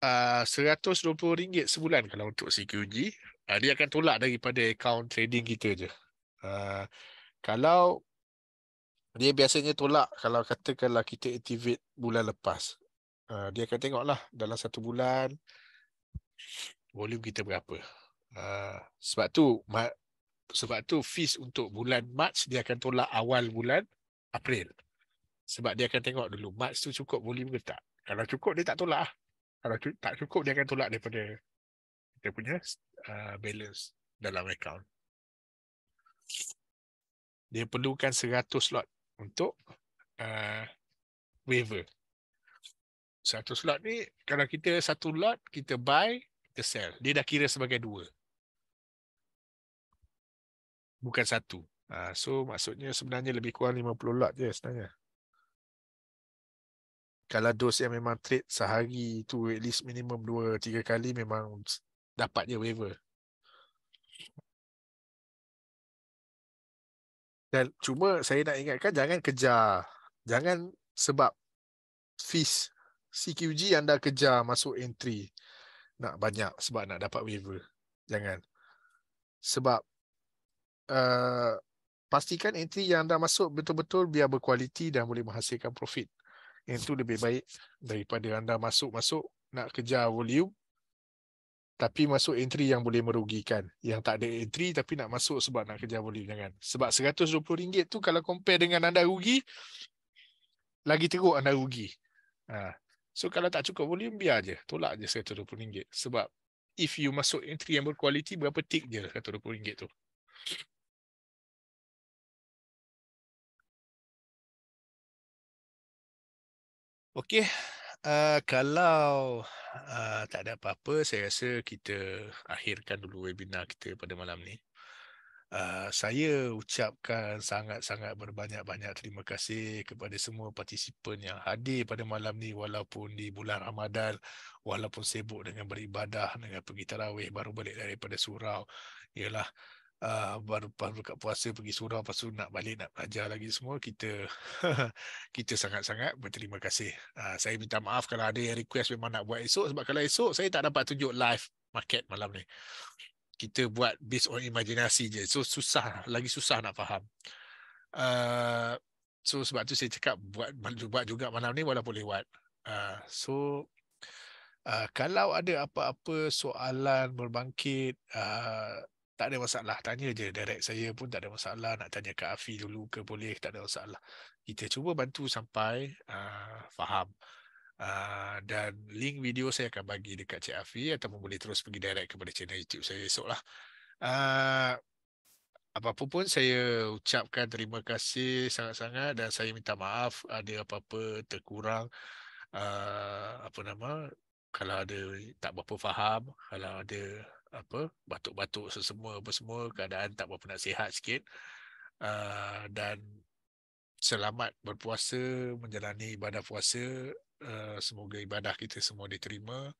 RM120 uh, sebulan kalau untuk CQG. Uh, dia akan tolak daripada account trading kita je. Uh, kalau dia biasanya tolak kalau katakanlah kita activate bulan lepas. Uh, dia akan tengoklah dalam satu bulan volume kita berapa. Uh, sebab tu sebab tu fees untuk bulan March dia akan tolak awal bulan April. Sebab dia akan tengok dulu March tu cukup volume ke tak. Kalau cukup dia tak tolak. Lah. Kalau cu- tak cukup dia akan tolak daripada kita punya uh, balance dalam account. Dia perlukan 100 lot untuk uh, waiver. Satu slot ni, kalau kita satu lot, kita buy, kita sell. Dia dah kira sebagai dua. Bukan satu. Uh, so maksudnya sebenarnya lebih kurang 50 lot je sebenarnya. Kalau dos yang memang trade sehari tu at least minimum 2-3 kali memang dapatnya waiver. Dan cuma saya nak ingatkan jangan kejar. Jangan sebab fees CQG anda kejar masuk entry nak banyak sebab nak dapat waiver. Jangan. Sebab uh, pastikan entry yang anda masuk betul-betul biar berkualiti dan boleh menghasilkan profit. Itu lebih baik daripada anda masuk-masuk nak kejar volume tapi masuk entry yang boleh merugikan yang tak ada entry tapi nak masuk sebab nak kejar volume jangan sebab RM120 tu kalau compare dengan anda rugi lagi teruk anda rugi ha. so kalau tak cukup volume biar je tolak je RM120 sebab if you masuk entry yang berkualiti berapa tick je RM120 tu Okay. Uh, kalau uh, tak ada apa-apa, saya rasa kita akhirkan dulu webinar kita pada malam ni. Uh, saya ucapkan sangat-sangat berbanyak-banyak terima kasih kepada semua partisipan yang hadir pada malam ni walaupun di bulan Ramadan, walaupun sibuk dengan beribadah, dengan pergi tarawih baru balik daripada surau. Yalah, Ah, baru baru buka puasa pergi surau lepas tu nak balik nak belajar lagi semua kita (laughs) kita sangat-sangat berterima kasih uh, saya minta maaf kalau ada yang request memang nak buat esok sebab kalau esok saya tak dapat tunjuk live market malam ni kita buat based on imaginasi je so susah lagi susah nak faham uh, so sebab tu saya cakap buat buat juga malam ni walaupun lewat uh, so Uh, kalau ada apa-apa soalan berbangkit uh, tak ada masalah tanya je direct saya pun tak ada masalah nak tanya ke Afi dulu ke boleh tak ada masalah kita cuba bantu sampai uh, faham uh, dan link video saya akan bagi dekat Cik Afi ataupun boleh terus pergi direct kepada channel YouTube saya esok lah uh, ah, apapun pun saya ucapkan terima kasih sangat-sangat dan saya minta maaf ada apa-apa terkurang uh, apa nama kalau ada tak berapa faham kalau ada apa batuk-batuk sesemua apa semua keadaan tak berapa nak sihat sikit uh, dan selamat berpuasa menjalani ibadah puasa uh, semoga ibadah kita semua diterima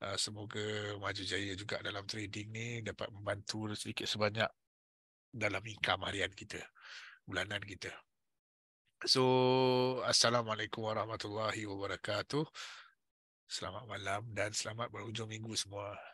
uh, semoga maju jaya juga dalam trading ni dapat membantu sedikit sebanyak dalam income harian kita bulanan kita so assalamualaikum warahmatullahi wabarakatuh Selamat malam dan selamat berhujung minggu semua.